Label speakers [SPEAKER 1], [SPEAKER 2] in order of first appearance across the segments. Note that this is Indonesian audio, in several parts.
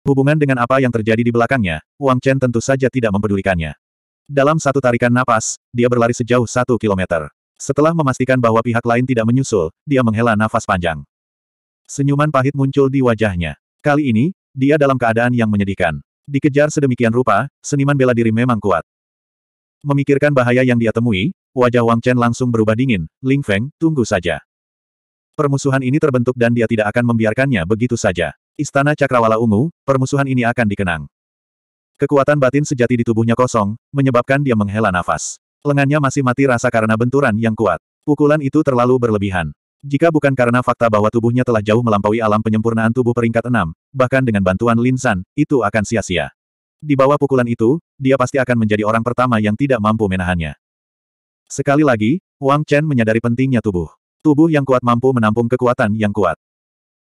[SPEAKER 1] Hubungan dengan apa yang terjadi di belakangnya, Wang Chen tentu saja tidak mempedulikannya. Dalam satu tarikan napas, dia berlari sejauh satu kilometer. Setelah memastikan bahwa pihak lain tidak menyusul, dia menghela nafas panjang. Senyuman pahit muncul di wajahnya. Kali ini, dia dalam keadaan yang menyedihkan. Dikejar sedemikian rupa, seniman bela diri memang kuat. Memikirkan bahaya yang dia temui, wajah Wang Chen langsung berubah dingin, Ling Feng, tunggu saja. Permusuhan ini terbentuk dan dia tidak akan membiarkannya begitu saja. Istana Cakrawala Ungu, permusuhan ini akan dikenang. Kekuatan batin sejati di tubuhnya kosong, menyebabkan dia menghela nafas. Lengannya masih mati rasa karena benturan yang kuat. Pukulan itu terlalu berlebihan. Jika bukan karena fakta bahwa tubuhnya telah jauh melampaui alam penyempurnaan tubuh peringkat enam, bahkan dengan bantuan Linsan, itu akan sia-sia. Di bawah pukulan itu, dia pasti akan menjadi orang pertama yang tidak mampu menahannya. Sekali lagi, Wang Chen menyadari pentingnya tubuh. Tubuh yang kuat mampu menampung kekuatan yang kuat.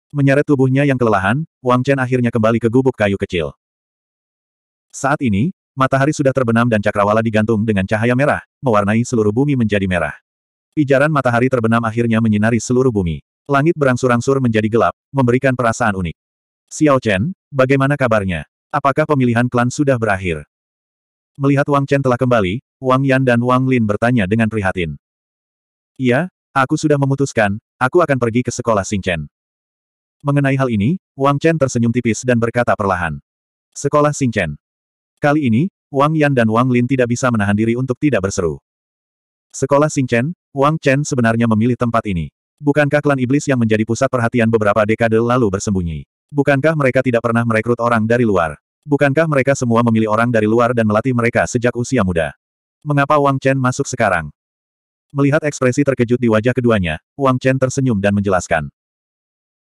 [SPEAKER 1] Menyeret tubuhnya yang kelelahan, Wang Chen akhirnya kembali ke gubuk kayu kecil. Saat ini, matahari sudah terbenam dan cakrawala digantung dengan cahaya merah, mewarnai seluruh bumi menjadi merah. Pijaran matahari terbenam akhirnya menyinari seluruh bumi. Langit berangsur-angsur menjadi gelap, memberikan perasaan unik. Xiao Chen, bagaimana kabarnya? Apakah pemilihan klan sudah berakhir? Melihat Wang Chen telah kembali, Wang Yan dan Wang Lin bertanya dengan prihatin. Iya, aku sudah memutuskan, aku akan pergi ke sekolah Xing Chen. Mengenai hal ini, Wang Chen tersenyum tipis dan berkata perlahan. Sekolah Chen. Kali ini, Wang Yan dan Wang Lin tidak bisa menahan diri untuk tidak berseru. Sekolah Chen, Wang Chen sebenarnya memilih tempat ini. Bukankah klan iblis yang menjadi pusat perhatian beberapa dekade lalu bersembunyi? Bukankah mereka tidak pernah merekrut orang dari luar? Bukankah mereka semua memilih orang dari luar dan melatih mereka sejak usia muda? Mengapa Wang Chen masuk sekarang? Melihat ekspresi terkejut di wajah keduanya, Wang Chen tersenyum dan menjelaskan.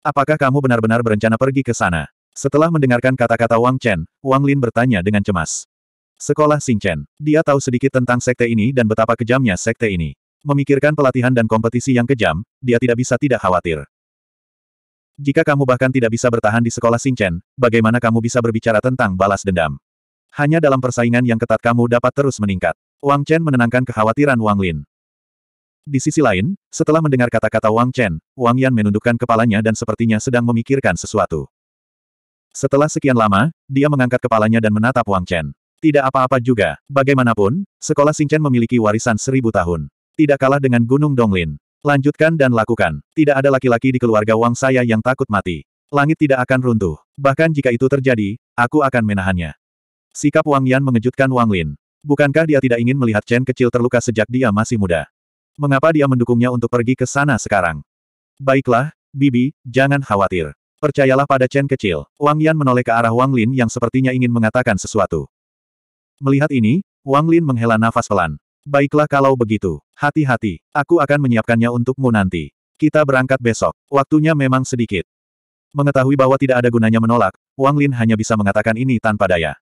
[SPEAKER 1] Apakah kamu benar-benar berencana pergi ke sana? Setelah mendengarkan kata-kata Wang Chen, Wang Lin bertanya dengan cemas. Sekolah Xing Chen. Dia tahu sedikit tentang sekte ini dan betapa kejamnya sekte ini. Memikirkan pelatihan dan kompetisi yang kejam, dia tidak bisa tidak khawatir. Jika kamu bahkan tidak bisa bertahan di sekolah Xing Chen, bagaimana kamu bisa berbicara tentang balas dendam? Hanya dalam persaingan yang ketat kamu dapat terus meningkat. Wang Chen menenangkan kekhawatiran Wang Lin. Di sisi lain, setelah mendengar kata-kata Wang Chen, Wang Yan menundukkan kepalanya dan sepertinya sedang memikirkan sesuatu. Setelah sekian lama, dia mengangkat kepalanya dan menatap Wang Chen. Tidak apa-apa juga, bagaimanapun, sekolah Chen memiliki warisan seribu tahun. Tidak kalah dengan Gunung Donglin. Lanjutkan dan lakukan. Tidak ada laki-laki di keluarga Wang saya yang takut mati. Langit tidak akan runtuh. Bahkan jika itu terjadi, aku akan menahannya. Sikap Wang Yan mengejutkan Wang Lin. Bukankah dia tidak ingin melihat Chen kecil terluka sejak dia masih muda? Mengapa dia mendukungnya untuk pergi ke sana sekarang? Baiklah, Bibi, jangan khawatir. Percayalah pada Chen kecil. Wang Yan menoleh ke arah Wang Lin yang sepertinya ingin mengatakan sesuatu. Melihat ini, Wang Lin menghela nafas pelan. Baiklah kalau begitu. Hati-hati, aku akan menyiapkannya untukmu nanti. Kita berangkat besok. Waktunya memang sedikit. Mengetahui bahwa tidak ada gunanya menolak, Wang Lin hanya bisa mengatakan ini tanpa daya.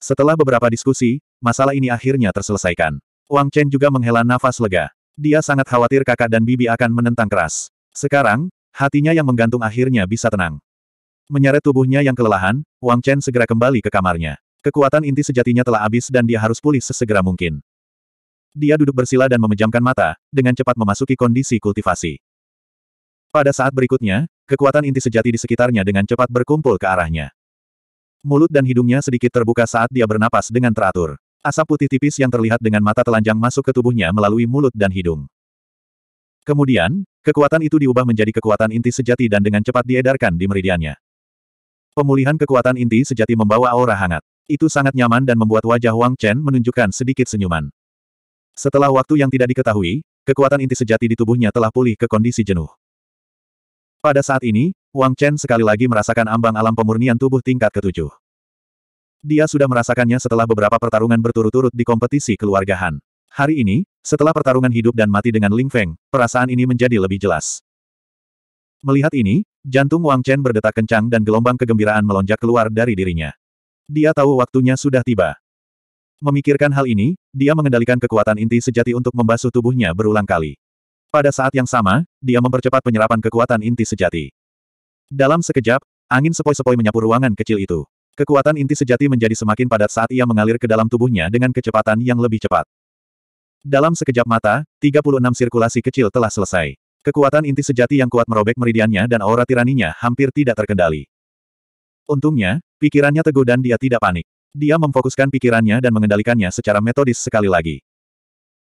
[SPEAKER 1] Setelah beberapa diskusi, masalah ini akhirnya terselesaikan. Wang Chen juga menghela nafas lega. Dia sangat khawatir kakak dan bibi akan menentang keras. Sekarang, hatinya yang menggantung akhirnya bisa tenang. Menyeret tubuhnya yang kelelahan, Wang Chen segera kembali ke kamarnya. Kekuatan inti sejatinya telah habis dan dia harus pulih sesegera mungkin. Dia duduk bersila dan memejamkan mata, dengan cepat memasuki kondisi kultivasi. Pada saat berikutnya, kekuatan inti sejati di sekitarnya dengan cepat berkumpul ke arahnya. Mulut dan hidungnya sedikit terbuka saat dia bernapas dengan teratur. Asap putih tipis yang terlihat dengan mata telanjang masuk ke tubuhnya melalui mulut dan hidung. Kemudian, kekuatan itu diubah menjadi kekuatan inti sejati dan dengan cepat diedarkan di meridiannya. Pemulihan kekuatan inti sejati membawa aura hangat. Itu sangat nyaman dan membuat wajah Wang Chen menunjukkan sedikit senyuman. Setelah waktu yang tidak diketahui, kekuatan inti sejati di tubuhnya telah pulih ke kondisi jenuh. Pada saat ini, Wang Chen sekali lagi merasakan ambang alam pemurnian tubuh tingkat ketujuh. Dia sudah merasakannya setelah beberapa pertarungan berturut-turut di kompetisi keluarga Han. Hari ini, setelah pertarungan hidup dan mati dengan Ling Feng, perasaan ini menjadi lebih jelas. Melihat ini, jantung Wang Chen berdetak kencang dan gelombang kegembiraan melonjak keluar dari dirinya. Dia tahu waktunya sudah tiba. Memikirkan hal ini, dia mengendalikan kekuatan inti sejati untuk membasuh tubuhnya berulang kali. Pada saat yang sama, dia mempercepat penyerapan kekuatan inti sejati. Dalam sekejap, angin sepoi-sepoi menyapu ruangan kecil itu. Kekuatan inti sejati menjadi semakin padat saat ia mengalir ke dalam tubuhnya dengan kecepatan yang lebih cepat. Dalam sekejap mata, 36 sirkulasi kecil telah selesai. Kekuatan inti sejati yang kuat merobek meridiannya dan aura tiraninya hampir tidak terkendali. Untungnya, pikirannya teguh dan dia tidak panik. Dia memfokuskan pikirannya dan mengendalikannya secara metodis sekali lagi.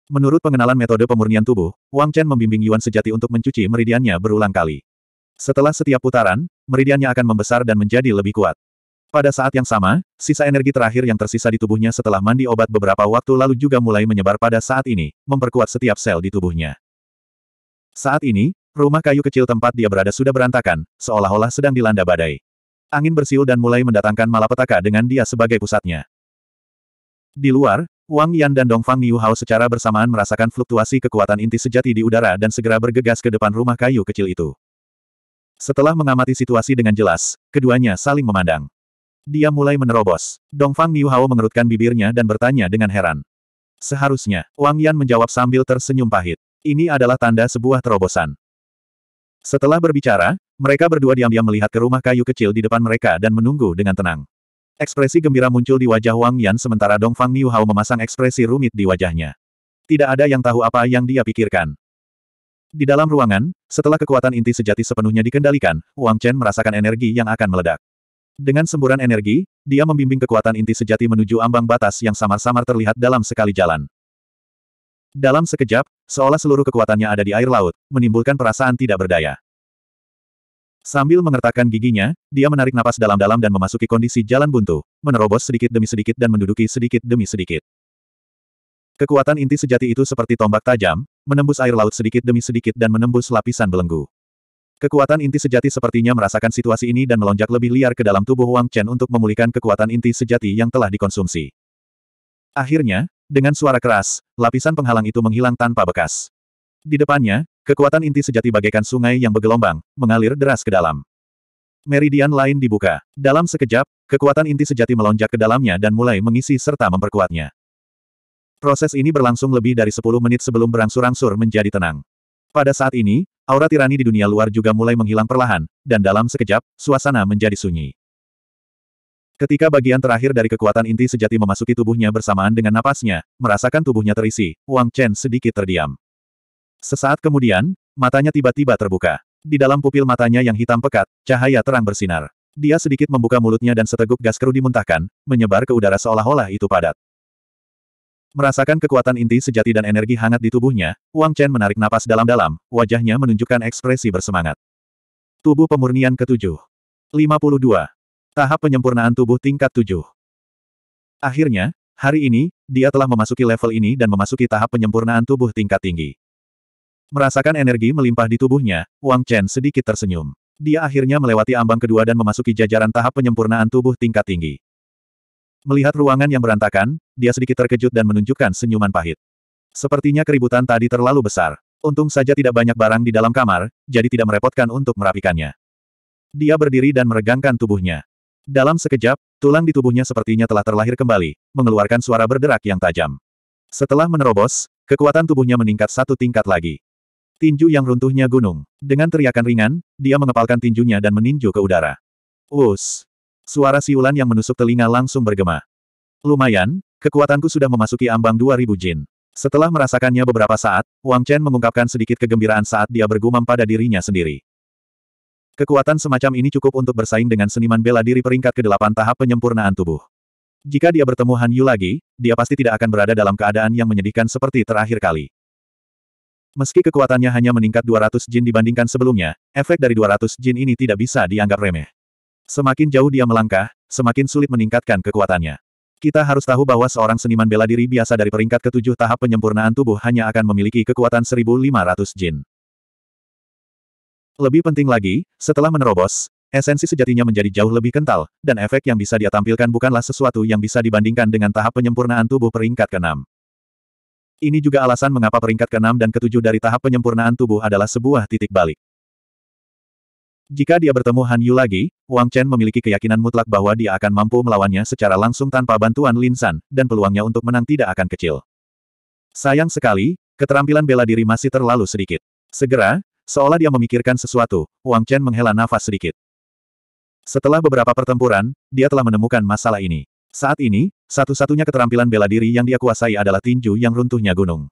[SPEAKER 1] Menurut pengenalan metode pemurnian tubuh, Wang Chen membimbing Yuan sejati untuk mencuci meridiannya berulang kali. Setelah setiap putaran, meridiannya akan membesar dan menjadi lebih kuat. Pada saat yang sama, sisa energi terakhir yang tersisa di tubuhnya setelah mandi obat beberapa waktu lalu juga mulai menyebar pada saat ini, memperkuat setiap sel di tubuhnya. Saat ini, rumah kayu kecil tempat dia berada sudah berantakan, seolah-olah sedang dilanda badai. Angin bersiul dan mulai mendatangkan malapetaka dengan dia sebagai pusatnya. Di luar, Wang Yan dan Dongfang Niu Hao secara bersamaan merasakan fluktuasi kekuatan inti sejati di udara dan segera bergegas ke depan rumah kayu kecil itu. Setelah mengamati situasi dengan jelas, keduanya saling memandang. Dia mulai menerobos. Dongfang Niuhao mengerutkan bibirnya dan bertanya dengan heran. Seharusnya, Wang Yan menjawab sambil tersenyum pahit. Ini adalah tanda sebuah terobosan. Setelah berbicara, mereka berdua diam-diam melihat ke rumah kayu kecil di depan mereka dan menunggu dengan tenang. Ekspresi gembira muncul di wajah Wang Yan sementara Dongfang Niuhao memasang ekspresi rumit di wajahnya. Tidak ada yang tahu apa yang dia pikirkan. Di dalam ruangan, setelah kekuatan inti sejati sepenuhnya dikendalikan, Wang Chen merasakan energi yang akan meledak. Dengan semburan energi, dia membimbing kekuatan inti sejati menuju ambang batas yang samar-samar terlihat dalam sekali jalan. Dalam sekejap, seolah seluruh kekuatannya ada di air laut, menimbulkan perasaan tidak berdaya. Sambil mengertakkan giginya, dia menarik napas dalam-dalam dan memasuki kondisi jalan buntu, menerobos sedikit demi sedikit dan menduduki sedikit demi sedikit. Kekuatan inti sejati itu seperti tombak tajam, menembus air laut sedikit demi sedikit dan menembus lapisan belenggu. Kekuatan inti sejati sepertinya merasakan situasi ini dan melonjak lebih liar ke dalam tubuh Wang Chen untuk memulihkan kekuatan inti sejati yang telah dikonsumsi. Akhirnya, dengan suara keras, lapisan penghalang itu menghilang tanpa bekas. Di depannya, kekuatan inti sejati bagaikan sungai yang bergelombang, mengalir deras ke dalam. Meridian lain dibuka. Dalam sekejap, kekuatan inti sejati melonjak ke dalamnya dan mulai mengisi serta memperkuatnya. Proses ini berlangsung lebih dari 10 menit sebelum berangsur-angsur menjadi tenang. Pada saat ini, aura tirani di dunia luar juga mulai menghilang perlahan, dan dalam sekejap, suasana menjadi sunyi. Ketika bagian terakhir dari kekuatan inti sejati memasuki tubuhnya bersamaan dengan napasnya, merasakan tubuhnya terisi, Wang Chen sedikit terdiam. Sesaat kemudian, matanya tiba-tiba terbuka. Di dalam pupil matanya yang hitam pekat, cahaya terang bersinar. Dia sedikit membuka mulutnya dan seteguk gas keru dimuntahkan, menyebar ke udara seolah-olah itu padat. Merasakan kekuatan inti sejati dan energi hangat di tubuhnya, Wang Chen menarik napas dalam-dalam, wajahnya menunjukkan ekspresi bersemangat. Tubuh pemurnian ketujuh. 52. Tahap penyempurnaan tubuh tingkat 7. Akhirnya, hari ini, dia telah memasuki level ini dan memasuki tahap penyempurnaan tubuh tingkat tinggi. Merasakan energi melimpah di tubuhnya, Wang Chen sedikit tersenyum. Dia akhirnya melewati ambang kedua dan memasuki jajaran tahap penyempurnaan tubuh tingkat tinggi. Melihat ruangan yang berantakan, dia sedikit terkejut dan menunjukkan senyuman pahit. Sepertinya keributan tadi terlalu besar. Untung saja tidak banyak barang di dalam kamar, jadi tidak merepotkan untuk merapikannya. Dia berdiri dan meregangkan tubuhnya. Dalam sekejap, tulang di tubuhnya sepertinya telah terlahir kembali, mengeluarkan suara berderak yang tajam. Setelah menerobos, kekuatan tubuhnya meningkat satu tingkat lagi. Tinju yang runtuhnya gunung. Dengan teriakan ringan, dia mengepalkan tinjunya dan meninju ke udara. Wus! Suara siulan yang menusuk telinga langsung bergema. Lumayan, kekuatanku sudah memasuki ambang 2000 jin. Setelah merasakannya beberapa saat, Wang Chen mengungkapkan sedikit kegembiraan saat dia bergumam pada dirinya sendiri. Kekuatan semacam ini cukup untuk bersaing dengan seniman bela diri peringkat ke-8 tahap penyempurnaan tubuh. Jika dia bertemu Han Yu lagi, dia pasti tidak akan berada dalam keadaan yang menyedihkan seperti terakhir kali. Meski kekuatannya hanya meningkat 200 jin dibandingkan sebelumnya, efek dari 200 jin ini tidak bisa dianggap remeh. Semakin jauh dia melangkah, semakin sulit meningkatkan kekuatannya. Kita harus tahu bahwa seorang seniman bela diri biasa dari peringkat ketujuh tahap penyempurnaan tubuh hanya akan memiliki kekuatan 1500 jin. Lebih penting lagi, setelah menerobos, esensi sejatinya menjadi jauh lebih kental, dan efek yang bisa dia tampilkan bukanlah sesuatu yang bisa dibandingkan dengan tahap penyempurnaan tubuh peringkat keenam. Ini juga alasan mengapa peringkat keenam dan ketujuh dari tahap penyempurnaan tubuh adalah sebuah titik balik. Jika dia bertemu Han Yu lagi, Wang Chen memiliki keyakinan mutlak bahwa dia akan mampu melawannya secara langsung tanpa bantuan Lin San, dan peluangnya untuk menang tidak akan kecil. Sayang sekali, keterampilan bela diri masih terlalu sedikit. Segera, seolah dia memikirkan sesuatu, Wang Chen menghela nafas sedikit. Setelah beberapa pertempuran, dia telah menemukan masalah ini. Saat ini, satu-satunya keterampilan bela diri yang dia kuasai adalah tinju yang runtuhnya gunung.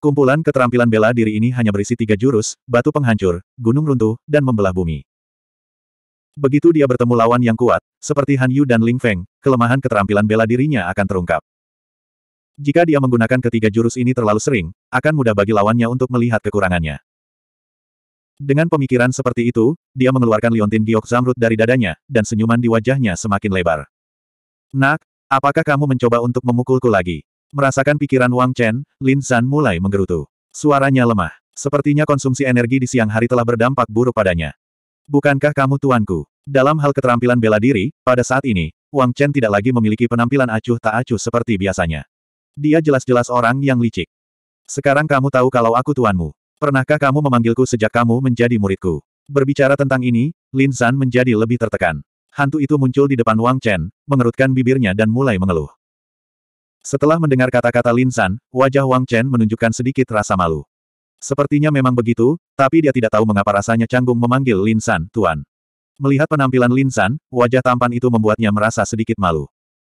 [SPEAKER 1] Kumpulan keterampilan bela diri ini hanya berisi tiga jurus, batu penghancur, gunung runtuh, dan membelah bumi. Begitu dia bertemu lawan yang kuat, seperti Han Yu dan Ling Feng, kelemahan keterampilan bela dirinya akan terungkap. Jika dia menggunakan ketiga jurus ini terlalu sering, akan mudah bagi lawannya untuk melihat kekurangannya. Dengan pemikiran seperti itu, dia mengeluarkan liontin giok zamrud dari dadanya, dan senyuman di wajahnya semakin lebar. Nak, apakah kamu mencoba untuk memukulku lagi? Merasakan pikiran Wang Chen, Lin San mulai menggerutu. Suaranya lemah. Sepertinya konsumsi energi di siang hari telah berdampak buruk padanya. Bukankah kamu tuanku? Dalam hal keterampilan bela diri, pada saat ini, Wang Chen tidak lagi memiliki penampilan acuh tak acuh seperti biasanya. Dia jelas-jelas orang yang licik. Sekarang kamu tahu kalau aku tuanmu. Pernahkah kamu memanggilku sejak kamu menjadi muridku? Berbicara tentang ini, Lin San menjadi lebih tertekan. Hantu itu muncul di depan Wang Chen, mengerutkan bibirnya dan mulai mengeluh. Setelah mendengar kata-kata Lin San, wajah Wang Chen menunjukkan sedikit rasa malu. Sepertinya memang begitu, tapi dia tidak tahu mengapa rasanya canggung memanggil Linsan, Tuan. Melihat penampilan Linsan, wajah tampan itu membuatnya merasa sedikit malu.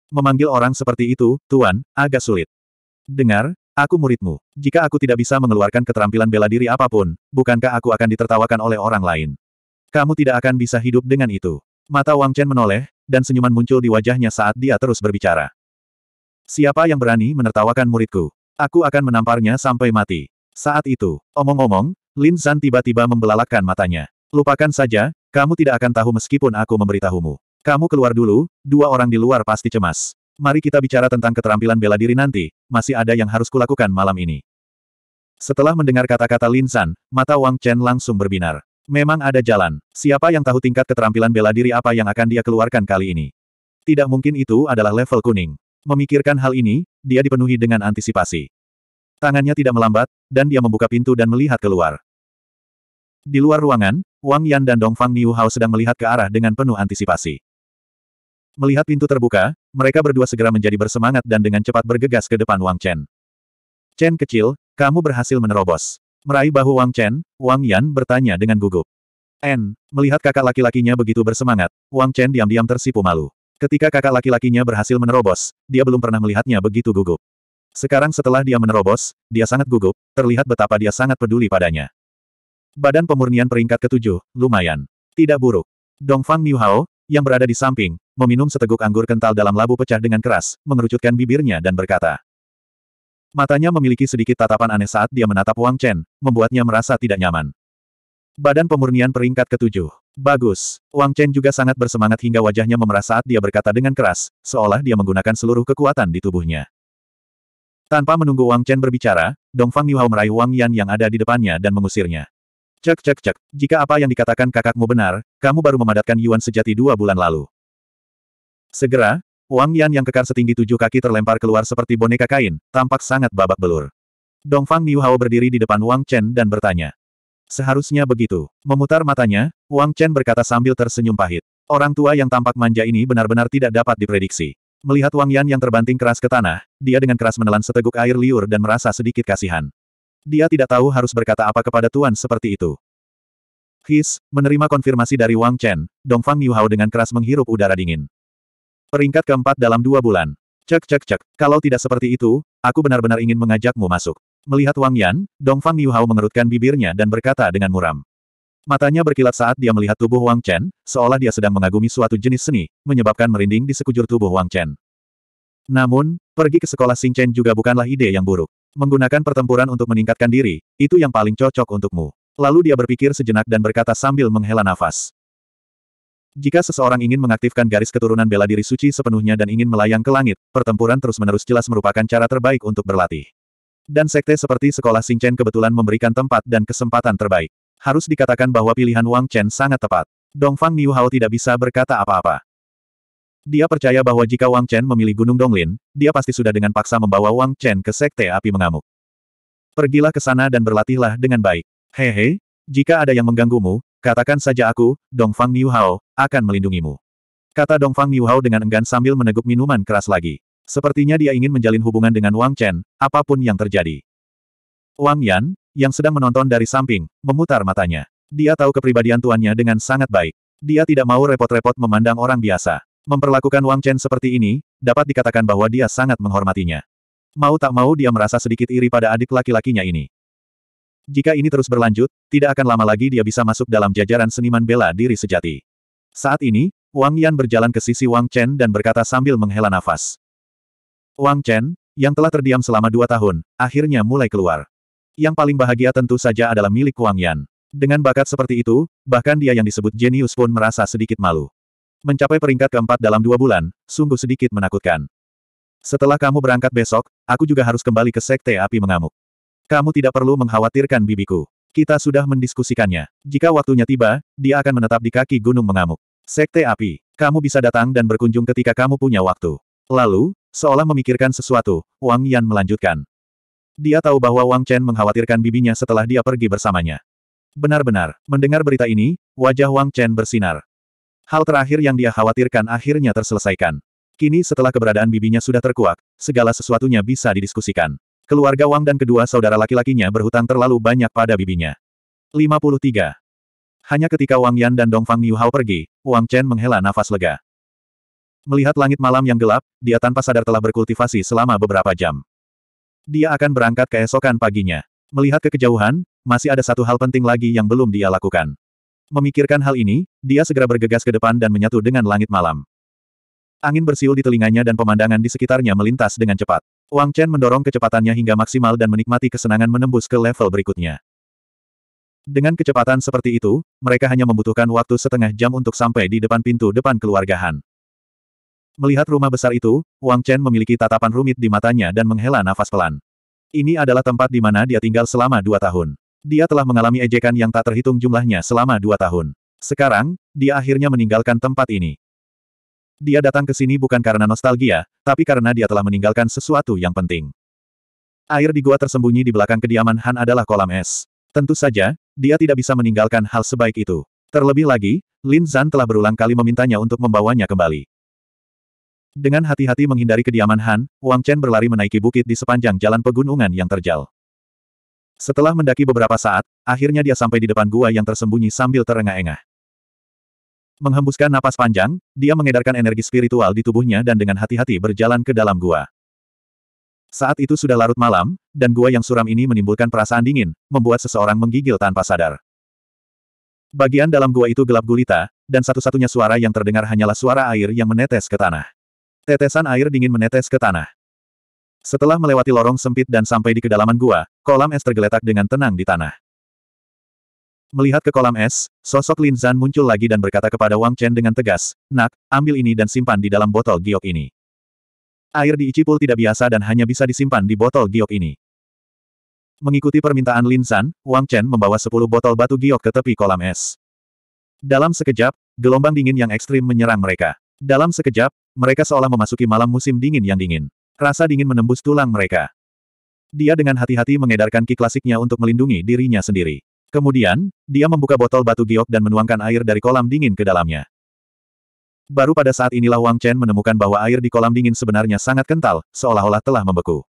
[SPEAKER 1] Memanggil orang seperti itu, Tuan, agak sulit. Dengar, aku muridmu. Jika aku tidak bisa mengeluarkan keterampilan bela diri apapun, bukankah aku akan ditertawakan oleh orang lain? Kamu tidak akan bisa hidup dengan itu. Mata Wang Chen menoleh, dan senyuman muncul di wajahnya saat dia terus berbicara. Siapa yang berani menertawakan muridku? Aku akan menamparnya sampai mati. Saat itu, omong-omong, Lin Zan tiba-tiba membelalakkan matanya. Lupakan saja, kamu tidak akan tahu meskipun aku memberitahumu. Kamu keluar dulu, dua orang di luar pasti cemas. Mari kita bicara tentang keterampilan bela diri nanti, masih ada yang harus kulakukan malam ini. Setelah mendengar kata-kata Lin San, mata Wang Chen langsung berbinar. Memang ada jalan. Siapa yang tahu tingkat keterampilan bela diri apa yang akan dia keluarkan kali ini? Tidak mungkin itu adalah level kuning. Memikirkan hal ini, dia dipenuhi dengan antisipasi. Tangannya tidak melambat, dan dia membuka pintu dan melihat keluar. Di luar ruangan, Wang Yan dan Dongfang Fang Niu Hao sedang melihat ke arah dengan penuh antisipasi. Melihat pintu terbuka, mereka berdua segera menjadi bersemangat dan dengan cepat bergegas ke depan Wang Chen. Chen kecil, kamu berhasil menerobos. Meraih bahu Wang Chen, Wang Yan bertanya dengan gugup. En, melihat kakak laki-lakinya begitu bersemangat, Wang Chen diam-diam tersipu malu. Ketika kakak laki-lakinya berhasil menerobos, dia belum pernah melihatnya begitu gugup. Sekarang setelah dia menerobos, dia sangat gugup, terlihat betapa dia sangat peduli padanya. Badan pemurnian peringkat ketujuh, lumayan. Tidak buruk. Dongfang Miuhao, yang berada di samping, meminum seteguk anggur kental dalam labu pecah dengan keras, mengerucutkan bibirnya dan berkata. Matanya memiliki sedikit tatapan aneh saat dia menatap Wang Chen, membuatnya merasa tidak nyaman. Badan pemurnian peringkat ketujuh. Bagus. Wang Chen juga sangat bersemangat hingga wajahnya memerah saat dia berkata dengan keras, seolah dia menggunakan seluruh kekuatan di tubuhnya. Tanpa menunggu Wang Chen berbicara, Dongfang Niuhao meraih Wang Yan yang ada di depannya dan mengusirnya. Cek cek cek, jika apa yang dikatakan kakakmu benar, kamu baru memadatkan Yuan sejati dua bulan lalu. Segera, Wang Yan yang kekar setinggi tujuh kaki terlempar keluar seperti boneka kain, tampak sangat babak belur. Dongfang Niuhao berdiri di depan Wang Chen dan bertanya. Seharusnya begitu. Memutar matanya, Wang Chen berkata sambil tersenyum pahit. Orang tua yang tampak manja ini benar-benar tidak dapat diprediksi. Melihat Wang Yan yang terbanting keras ke tanah, dia dengan keras menelan seteguk air liur dan merasa sedikit kasihan. Dia tidak tahu harus berkata apa kepada Tuan seperti itu. His, menerima konfirmasi dari Wang Chen, Dongfang Hao dengan keras menghirup udara dingin. Peringkat keempat dalam dua bulan. Cek cek cek, kalau tidak seperti itu, aku benar-benar ingin mengajakmu masuk. Melihat Wang Yan, Dongfang Hao mengerutkan bibirnya dan berkata dengan muram. Matanya berkilat saat dia melihat tubuh Wang Chen, seolah dia sedang mengagumi suatu jenis seni, menyebabkan merinding di sekujur tubuh Wang Chen. Namun, pergi ke sekolah Xing Chen juga bukanlah ide yang buruk. Menggunakan pertempuran untuk meningkatkan diri, itu yang paling cocok untukmu. Lalu dia berpikir sejenak dan berkata sambil menghela nafas. Jika seseorang ingin mengaktifkan garis keturunan bela diri suci sepenuhnya dan ingin melayang ke langit, pertempuran terus-menerus jelas merupakan cara terbaik untuk berlatih. Dan sekte seperti sekolah Chen kebetulan memberikan tempat dan kesempatan terbaik. Harus dikatakan bahwa pilihan Wang Chen sangat tepat. Dongfang Niuhao tidak bisa berkata apa-apa. Dia percaya bahwa jika Wang Chen memilih Gunung Donglin, dia pasti sudah dengan paksa membawa Wang Chen ke Sekte Api Mengamuk. Pergilah ke sana dan berlatihlah dengan baik. Hehe, jika ada yang mengganggumu, katakan saja aku, Dongfang Niuhao, akan melindungimu. Kata Dongfang Niuhao dengan enggan sambil meneguk minuman keras lagi. Sepertinya dia ingin menjalin hubungan dengan Wang Chen, apapun yang terjadi. Wang Yan, yang sedang menonton dari samping, memutar matanya. Dia tahu kepribadian tuannya dengan sangat baik. Dia tidak mau repot-repot memandang orang biasa. Memperlakukan Wang Chen seperti ini, dapat dikatakan bahwa dia sangat menghormatinya. Mau tak mau dia merasa sedikit iri pada adik laki-lakinya ini. Jika ini terus berlanjut, tidak akan lama lagi dia bisa masuk dalam jajaran seniman bela diri sejati. Saat ini, Wang Yan berjalan ke sisi Wang Chen dan berkata sambil menghela nafas. Wang Chen, yang telah terdiam selama dua tahun, akhirnya mulai keluar. Yang paling bahagia tentu saja adalah milik Wang Yan. Dengan bakat seperti itu, bahkan dia yang disebut jenius pun merasa sedikit malu. Mencapai peringkat keempat dalam dua bulan, sungguh sedikit menakutkan. Setelah kamu berangkat besok, aku juga harus kembali ke Sekte Api Mengamuk. Kamu tidak perlu mengkhawatirkan bibiku. Kita sudah mendiskusikannya. Jika waktunya tiba, dia akan menetap di kaki Gunung Mengamuk. Sekte Api, kamu bisa datang dan berkunjung ketika kamu punya waktu. Lalu, seolah memikirkan sesuatu, Wang Yan melanjutkan. Dia tahu bahwa Wang Chen mengkhawatirkan bibinya setelah dia pergi bersamanya. Benar-benar, mendengar berita ini, wajah Wang Chen bersinar. Hal terakhir yang dia khawatirkan akhirnya terselesaikan. Kini setelah keberadaan bibinya sudah terkuak, segala sesuatunya bisa didiskusikan. Keluarga Wang dan kedua saudara laki-lakinya berhutang terlalu banyak pada bibinya. 53. Hanya ketika Wang Yan dan Dongfang Niuhao pergi, Wang Chen menghela nafas lega. Melihat langit malam yang gelap, dia tanpa sadar telah berkultivasi selama beberapa jam. Dia akan berangkat keesokan paginya. Melihat ke kejauhan, masih ada satu hal penting lagi yang belum dia lakukan. Memikirkan hal ini, dia segera bergegas ke depan dan menyatu dengan langit malam. Angin bersiul di telinganya dan pemandangan di sekitarnya melintas dengan cepat. Wang Chen mendorong kecepatannya hingga maksimal dan menikmati kesenangan menembus ke level berikutnya. Dengan kecepatan seperti itu, mereka hanya membutuhkan waktu setengah jam untuk sampai di depan pintu depan keluarga Han. Melihat rumah besar itu, Wang Chen memiliki tatapan rumit di matanya dan menghela nafas pelan. Ini adalah tempat di mana dia tinggal selama dua tahun. Dia telah mengalami ejekan yang tak terhitung jumlahnya selama dua tahun. Sekarang, dia akhirnya meninggalkan tempat ini. Dia datang ke sini bukan karena nostalgia, tapi karena dia telah meninggalkan sesuatu yang penting. Air di gua tersembunyi di belakang kediaman Han adalah kolam es. Tentu saja, dia tidak bisa meninggalkan hal sebaik itu. Terlebih lagi, Lin Zan telah berulang kali memintanya untuk membawanya kembali. Dengan hati-hati menghindari kediaman Han, Wang Chen berlari menaiki bukit di sepanjang jalan pegunungan yang terjal. Setelah mendaki beberapa saat, akhirnya dia sampai di depan gua yang tersembunyi sambil terengah-engah. Menghembuskan napas panjang, dia mengedarkan energi spiritual di tubuhnya dan dengan hati-hati berjalan ke dalam gua. Saat itu sudah larut malam, dan gua yang suram ini menimbulkan perasaan dingin, membuat seseorang menggigil tanpa sadar. Bagian dalam gua itu gelap gulita, dan satu-satunya suara yang terdengar hanyalah suara air yang menetes ke tanah. Tetesan air dingin menetes ke tanah. Setelah melewati lorong sempit dan sampai di kedalaman gua, kolam es tergeletak dengan tenang di tanah. Melihat ke kolam es, sosok Lin Zan muncul lagi dan berkata kepada Wang Chen dengan tegas, Nak, ambil ini dan simpan di dalam botol giok ini. Air di Icipul tidak biasa dan hanya bisa disimpan di botol giok ini. Mengikuti permintaan Lin Zan, Wang Chen membawa 10 botol batu giok ke tepi kolam es. Dalam sekejap, gelombang dingin yang ekstrim menyerang mereka. Dalam sekejap, mereka seolah memasuki malam musim dingin yang dingin. Rasa dingin menembus tulang mereka. Dia dengan hati-hati mengedarkan ki klasiknya untuk melindungi dirinya sendiri. Kemudian, dia membuka botol batu giok dan menuangkan air dari kolam dingin ke dalamnya. Baru pada saat inilah Wang Chen menemukan bahwa air di kolam dingin sebenarnya sangat kental, seolah-olah telah membeku.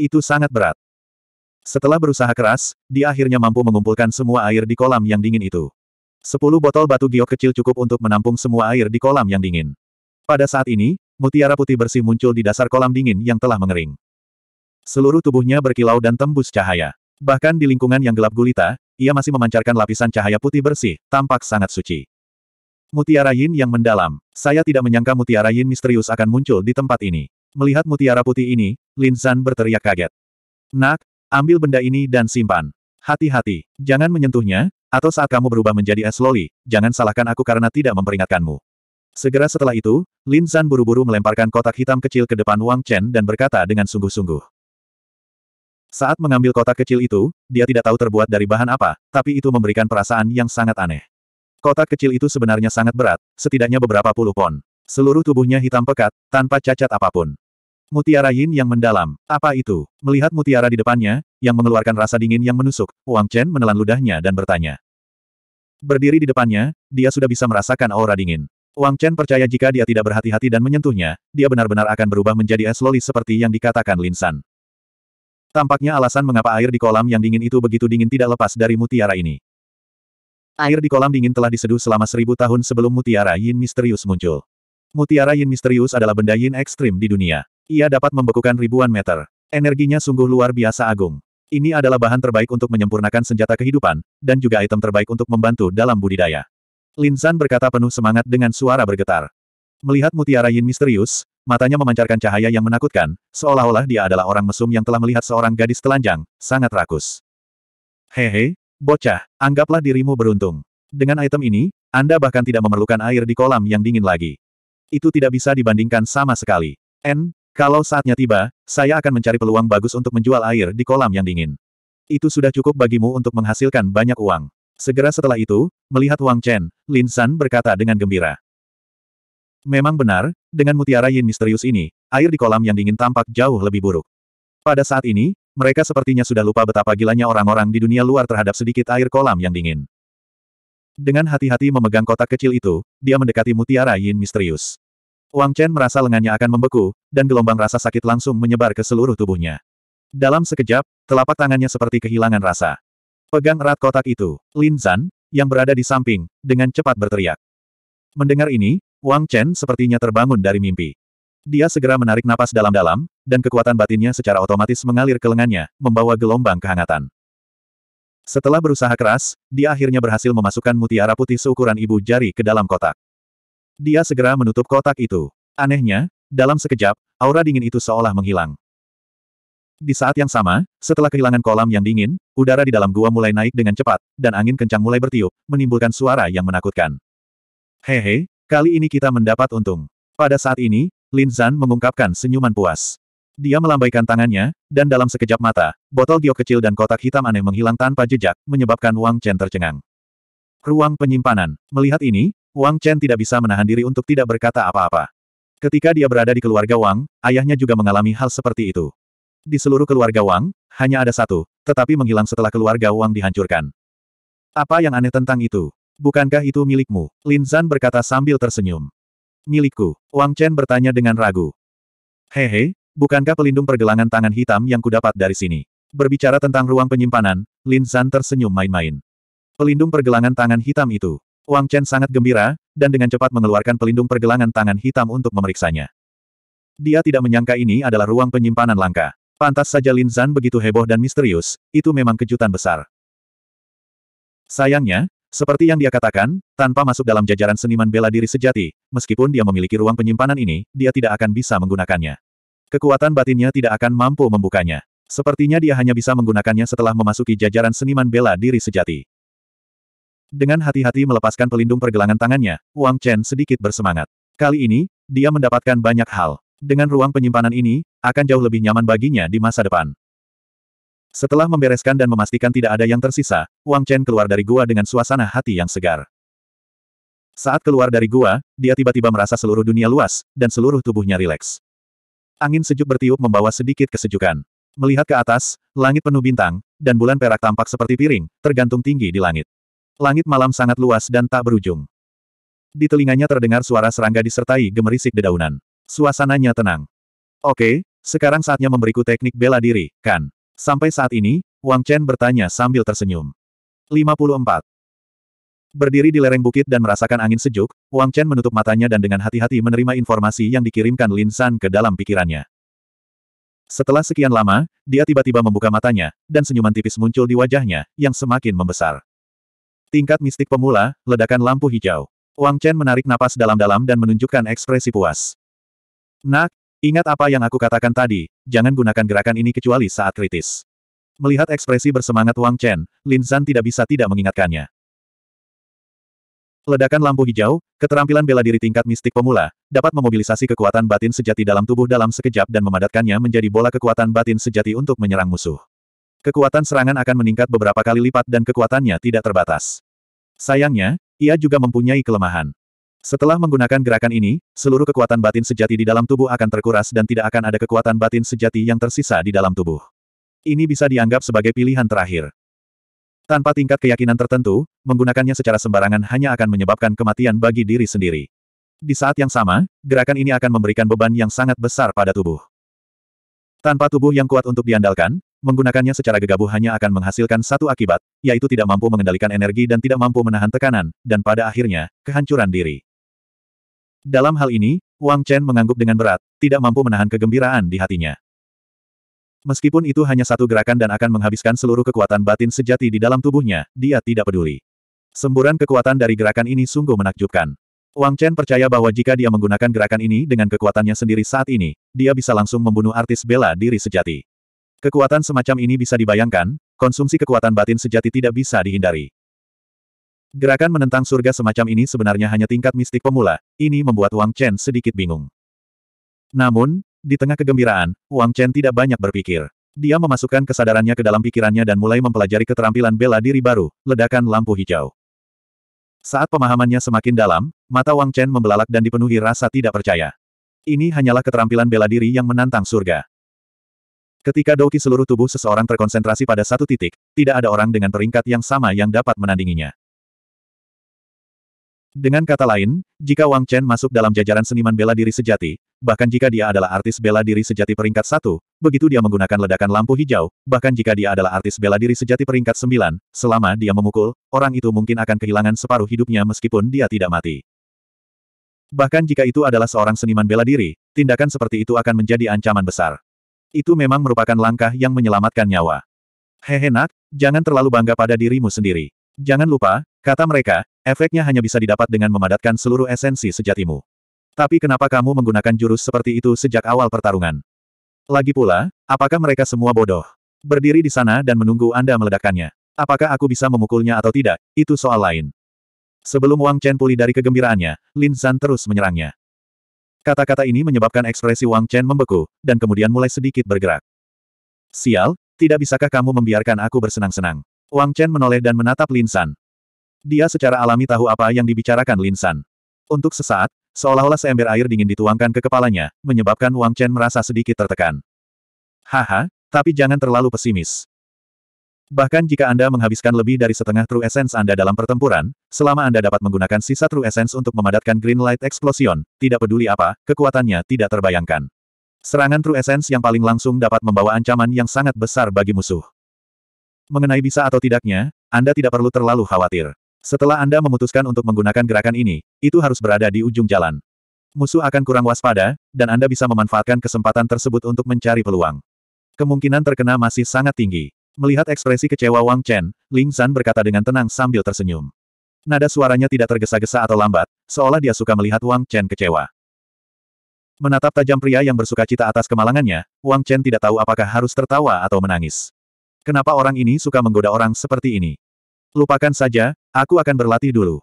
[SPEAKER 1] Itu sangat berat. Setelah berusaha keras, dia akhirnya mampu mengumpulkan semua air di kolam yang dingin itu. Sepuluh botol batu giok kecil cukup untuk menampung semua air di kolam yang dingin. Pada saat ini, mutiara putih bersih muncul di dasar kolam dingin yang telah mengering. Seluruh tubuhnya berkilau dan tembus cahaya. Bahkan di lingkungan yang gelap gulita, ia masih memancarkan lapisan cahaya putih bersih, tampak sangat suci. Mutiara Yin yang mendalam. Saya tidak menyangka mutiara Yin misterius akan muncul di tempat ini. Melihat mutiara putih ini, Lin Zan berteriak kaget. Nak, ambil benda ini dan simpan. Hati-hati, jangan menyentuhnya, atau saat kamu berubah menjadi es loli, jangan salahkan aku karena tidak memperingatkanmu. Segera setelah itu, Lin San buru-buru melemparkan kotak hitam kecil ke depan Wang Chen dan berkata dengan sungguh-sungguh. Saat mengambil kotak kecil itu, dia tidak tahu terbuat dari bahan apa, tapi itu memberikan perasaan yang sangat aneh. Kotak kecil itu sebenarnya sangat berat, setidaknya beberapa puluh pon. Seluruh tubuhnya hitam pekat, tanpa cacat apapun. Mutiara Yin yang mendalam. Apa itu? Melihat mutiara di depannya, yang mengeluarkan rasa dingin yang menusuk, Wang Chen menelan ludahnya dan bertanya. Berdiri di depannya, dia sudah bisa merasakan aura dingin. Wang Chen percaya jika dia tidak berhati-hati dan menyentuhnya, dia benar-benar akan berubah menjadi es loli seperti yang dikatakan Lin San. Tampaknya alasan mengapa air di kolam yang dingin itu begitu dingin tidak lepas dari mutiara ini. Air di kolam dingin telah diseduh selama seribu tahun sebelum mutiara Yin misterius muncul. Mutiara Yin misterius adalah benda Yin ekstrim di dunia. Ia dapat membekukan ribuan meter. Energinya sungguh luar biasa agung. Ini adalah bahan terbaik untuk menyempurnakan senjata kehidupan, dan juga item terbaik untuk membantu dalam budidaya. Lin San berkata penuh semangat dengan suara bergetar. Melihat mutiara Yin misterius, matanya memancarkan cahaya yang menakutkan, seolah-olah dia adalah orang mesum yang telah melihat seorang gadis telanjang, sangat rakus. Hehe, bocah, anggaplah dirimu beruntung. Dengan item ini, Anda bahkan tidak memerlukan air di kolam yang dingin lagi. Itu tidak bisa dibandingkan sama sekali. N, kalau saatnya tiba, saya akan mencari peluang bagus untuk menjual air di kolam yang dingin. Itu sudah cukup bagimu untuk menghasilkan banyak uang. Segera setelah itu, melihat Wang Chen, Lin San berkata dengan gembira. Memang benar, dengan mutiara yin misterius ini, air di kolam yang dingin tampak jauh lebih buruk. Pada saat ini, mereka sepertinya sudah lupa betapa gilanya orang-orang di dunia luar terhadap sedikit air kolam yang dingin. Dengan hati-hati memegang kotak kecil itu, dia mendekati mutiara yin misterius. Wang Chen merasa lengannya akan membeku, dan gelombang rasa sakit langsung menyebar ke seluruh tubuhnya. Dalam sekejap, telapak tangannya seperti kehilangan rasa. Pegang erat kotak itu, Lin Zan, yang berada di samping, dengan cepat berteriak. Mendengar ini, Wang Chen sepertinya terbangun dari mimpi. Dia segera menarik napas dalam-dalam, dan kekuatan batinnya secara otomatis mengalir ke lengannya, membawa gelombang kehangatan. Setelah berusaha keras, dia akhirnya berhasil memasukkan mutiara putih seukuran ibu jari ke dalam kotak. Dia segera menutup kotak itu. Anehnya, dalam sekejap, aura dingin itu seolah menghilang. Di saat yang sama, setelah kehilangan kolam yang dingin, udara di dalam gua mulai naik dengan cepat, dan angin kencang mulai bertiup, menimbulkan suara yang menakutkan. Hehe, kali ini kita mendapat untung. Pada saat ini, Lin Zan mengungkapkan senyuman puas. Dia melambaikan tangannya, dan dalam sekejap mata, botol giok kecil dan kotak hitam aneh menghilang tanpa jejak, menyebabkan Wang Chen tercengang. Ruang penyimpanan. Melihat ini, Wang Chen tidak bisa menahan diri untuk tidak berkata apa-apa. Ketika dia berada di keluarga Wang, ayahnya juga mengalami hal seperti itu. Di seluruh keluarga Wang, hanya ada satu, tetapi menghilang setelah keluarga Wang dihancurkan. Apa yang aneh tentang itu? Bukankah itu milikmu? Lin Zan berkata sambil tersenyum. Milikku, Wang Chen bertanya dengan ragu. Hehe, bukankah pelindung pergelangan tangan hitam yang kudapat dari sini? Berbicara tentang ruang penyimpanan, Lin Zan tersenyum main-main. Pelindung pergelangan tangan hitam itu. Wang Chen sangat gembira, dan dengan cepat mengeluarkan pelindung pergelangan tangan hitam untuk memeriksanya. Dia tidak menyangka ini adalah ruang penyimpanan langka. Pantas saja Lin Zan begitu heboh dan misterius, itu memang kejutan besar. Sayangnya, seperti yang dia katakan, tanpa masuk dalam jajaran seniman bela diri sejati, meskipun dia memiliki ruang penyimpanan ini, dia tidak akan bisa menggunakannya. Kekuatan batinnya tidak akan mampu membukanya. Sepertinya dia hanya bisa menggunakannya setelah memasuki jajaran seniman bela diri sejati. Dengan hati-hati melepaskan pelindung pergelangan tangannya, Wang Chen sedikit bersemangat. Kali ini, dia mendapatkan banyak hal. Dengan ruang penyimpanan ini, akan jauh lebih nyaman baginya di masa depan. Setelah membereskan dan memastikan tidak ada yang tersisa, Wang Chen keluar dari gua dengan suasana hati yang segar. Saat keluar dari gua, dia tiba-tiba merasa seluruh dunia luas, dan seluruh tubuhnya rileks. Angin sejuk bertiup membawa sedikit kesejukan. Melihat ke atas, langit penuh bintang, dan bulan perak tampak seperti piring, tergantung tinggi di langit. Langit malam sangat luas dan tak berujung. Di telinganya terdengar suara serangga disertai gemerisik dedaunan. Suasananya tenang. Oke, sekarang saatnya memberiku teknik bela diri, kan? Sampai saat ini, Wang Chen bertanya sambil tersenyum. 54. Berdiri di lereng bukit dan merasakan angin sejuk, Wang Chen menutup matanya dan dengan hati-hati menerima informasi yang dikirimkan Lin San ke dalam pikirannya. Setelah sekian lama, dia tiba-tiba membuka matanya, dan senyuman tipis muncul di wajahnya, yang semakin membesar. Tingkat mistik pemula, ledakan lampu hijau. Wang Chen menarik napas dalam-dalam dan menunjukkan ekspresi puas. Nak, ingat apa yang aku katakan tadi, jangan gunakan gerakan ini kecuali saat kritis. Melihat ekspresi bersemangat Wang Chen, Lin Zhan tidak bisa tidak mengingatkannya. Ledakan lampu hijau, keterampilan bela diri tingkat mistik pemula, dapat memobilisasi kekuatan batin sejati dalam tubuh dalam sekejap dan memadatkannya menjadi bola kekuatan batin sejati untuk menyerang musuh. Kekuatan serangan akan meningkat beberapa kali lipat dan kekuatannya tidak terbatas. Sayangnya, ia juga mempunyai kelemahan. Setelah menggunakan gerakan ini, seluruh kekuatan batin sejati di dalam tubuh akan terkuras dan tidak akan ada kekuatan batin sejati yang tersisa di dalam tubuh. Ini bisa dianggap sebagai pilihan terakhir. Tanpa tingkat keyakinan tertentu, menggunakannya secara sembarangan hanya akan menyebabkan kematian bagi diri sendiri. Di saat yang sama, gerakan ini akan memberikan beban yang sangat besar pada tubuh. Tanpa tubuh yang kuat untuk diandalkan, menggunakannya secara gegabah hanya akan menghasilkan satu akibat, yaitu tidak mampu mengendalikan energi dan tidak mampu menahan tekanan, dan pada akhirnya, kehancuran diri. Dalam hal ini, Wang Chen mengangguk dengan berat, tidak mampu menahan kegembiraan di hatinya. Meskipun itu hanya satu gerakan dan akan menghabiskan seluruh kekuatan batin sejati di dalam tubuhnya, dia tidak peduli. Semburan kekuatan dari gerakan ini sungguh menakjubkan. Wang Chen percaya bahwa jika dia menggunakan gerakan ini dengan kekuatannya sendiri saat ini, dia bisa langsung membunuh artis bela diri sejati. Kekuatan semacam ini bisa dibayangkan, konsumsi kekuatan batin sejati tidak bisa dihindari. Gerakan menentang surga semacam ini sebenarnya hanya tingkat mistik pemula, ini membuat Wang Chen sedikit bingung. Namun, di tengah kegembiraan, Wang Chen tidak banyak berpikir. Dia memasukkan kesadarannya ke dalam pikirannya dan mulai mempelajari keterampilan bela diri baru, ledakan lampu hijau. Saat pemahamannya semakin dalam, mata Wang Chen membelalak dan dipenuhi rasa tidak percaya. Ini hanyalah keterampilan bela diri yang menantang surga. Ketika doki seluruh tubuh seseorang terkonsentrasi pada satu titik, tidak ada orang dengan peringkat yang sama yang dapat menandinginya. Dengan kata lain, jika Wang Chen masuk dalam jajaran seniman bela diri sejati, bahkan jika dia adalah artis bela diri sejati peringkat satu, begitu dia menggunakan ledakan lampu hijau, bahkan jika dia adalah artis bela diri sejati peringkat sembilan, selama dia memukul, orang itu mungkin akan kehilangan separuh hidupnya meskipun dia tidak mati. Bahkan jika itu adalah seorang seniman bela diri, tindakan seperti itu akan menjadi ancaman besar. Itu memang merupakan langkah yang menyelamatkan nyawa. Hehe nak, jangan terlalu bangga pada dirimu sendiri. Jangan lupa, kata mereka, Efeknya hanya bisa didapat dengan memadatkan seluruh esensi sejatimu. Tapi kenapa kamu menggunakan jurus seperti itu sejak awal pertarungan? Lagi pula, apakah mereka semua bodoh? Berdiri di sana dan menunggu Anda meledakkannya. Apakah aku bisa memukulnya atau tidak, itu soal lain. Sebelum Wang Chen pulih dari kegembiraannya, Lin Zan terus menyerangnya. Kata-kata ini menyebabkan ekspresi Wang Chen membeku, dan kemudian mulai sedikit bergerak. Sial, tidak bisakah kamu membiarkan aku bersenang-senang? Wang Chen menoleh dan menatap Lin San. Dia secara alami tahu apa yang dibicarakan Lin San. Untuk sesaat, seolah-olah seember air dingin dituangkan ke kepalanya, menyebabkan Wang Chen merasa sedikit tertekan. Haha, tapi jangan terlalu pesimis. Bahkan jika Anda menghabiskan lebih dari setengah True Essence Anda dalam pertempuran, selama Anda dapat menggunakan sisa True Essence untuk memadatkan Green Light Explosion, tidak peduli apa, kekuatannya tidak terbayangkan. Serangan True Essence yang paling langsung dapat membawa ancaman yang sangat besar bagi musuh. Mengenai bisa atau tidaknya, Anda tidak perlu terlalu khawatir. Setelah Anda memutuskan untuk menggunakan gerakan ini, itu harus berada di ujung jalan. Musuh akan kurang waspada, dan Anda bisa memanfaatkan kesempatan tersebut untuk mencari peluang. Kemungkinan terkena masih sangat tinggi. Melihat ekspresi kecewa Wang Chen, Ling San berkata dengan tenang sambil tersenyum. Nada suaranya tidak tergesa-gesa atau lambat, seolah dia suka melihat Wang Chen kecewa. Menatap tajam pria yang bersuka cita atas kemalangannya, Wang Chen tidak tahu apakah harus tertawa atau menangis. Kenapa orang ini suka menggoda orang seperti ini? Lupakan saja, aku akan berlatih dulu.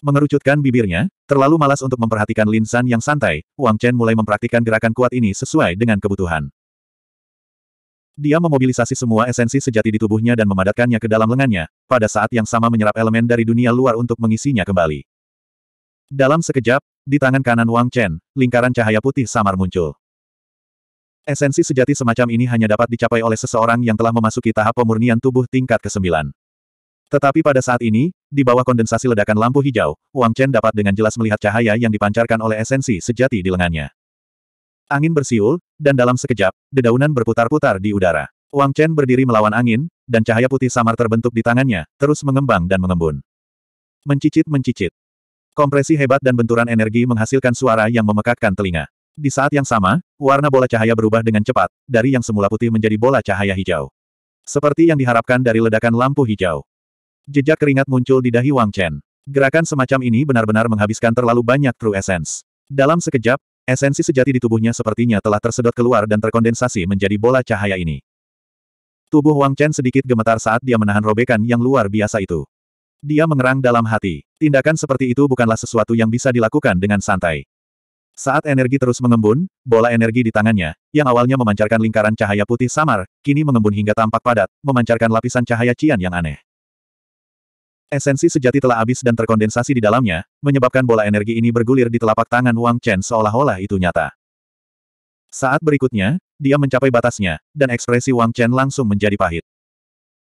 [SPEAKER 1] Mengerucutkan bibirnya, terlalu malas untuk memperhatikan Lin San yang santai, Wang Chen mulai mempraktikkan gerakan kuat ini sesuai dengan kebutuhan. Dia memobilisasi semua esensi sejati di tubuhnya dan memadatkannya ke dalam lengannya, pada saat yang sama menyerap elemen dari dunia luar untuk mengisinya kembali. Dalam sekejap, di tangan kanan Wang Chen, lingkaran cahaya putih samar muncul. Esensi sejati semacam ini hanya dapat dicapai oleh seseorang yang telah memasuki tahap pemurnian tubuh tingkat ke-9. Tetapi pada saat ini, di bawah kondensasi ledakan lampu hijau, Wang Chen dapat dengan jelas melihat cahaya yang dipancarkan oleh esensi sejati di lengannya. Angin bersiul, dan dalam sekejap, dedaunan berputar-putar di udara. Wang Chen berdiri melawan angin, dan cahaya putih samar terbentuk di tangannya, terus mengembang dan mengembun. Mencicit-mencicit. Kompresi hebat dan benturan energi menghasilkan suara yang memekakkan telinga. Di saat yang sama, warna bola cahaya berubah dengan cepat, dari yang semula putih menjadi bola cahaya hijau. Seperti yang diharapkan dari ledakan lampu hijau. Jejak keringat muncul di dahi Wang Chen. Gerakan semacam ini benar-benar menghabiskan terlalu banyak true essence. Dalam sekejap, esensi sejati di tubuhnya sepertinya telah tersedot keluar dan terkondensasi menjadi bola cahaya ini. Tubuh Wang Chen sedikit gemetar saat dia menahan robekan yang luar biasa itu. Dia mengerang dalam hati. Tindakan seperti itu bukanlah sesuatu yang bisa dilakukan dengan santai. Saat energi terus mengembun, bola energi di tangannya, yang awalnya memancarkan lingkaran cahaya putih samar, kini mengembun hingga tampak padat, memancarkan lapisan cahaya cian yang aneh. Esensi sejati telah habis dan terkondensasi di dalamnya, menyebabkan bola energi ini bergulir di telapak tangan Wang Chen seolah-olah itu nyata. Saat berikutnya, dia mencapai batasnya, dan ekspresi Wang Chen langsung menjadi pahit.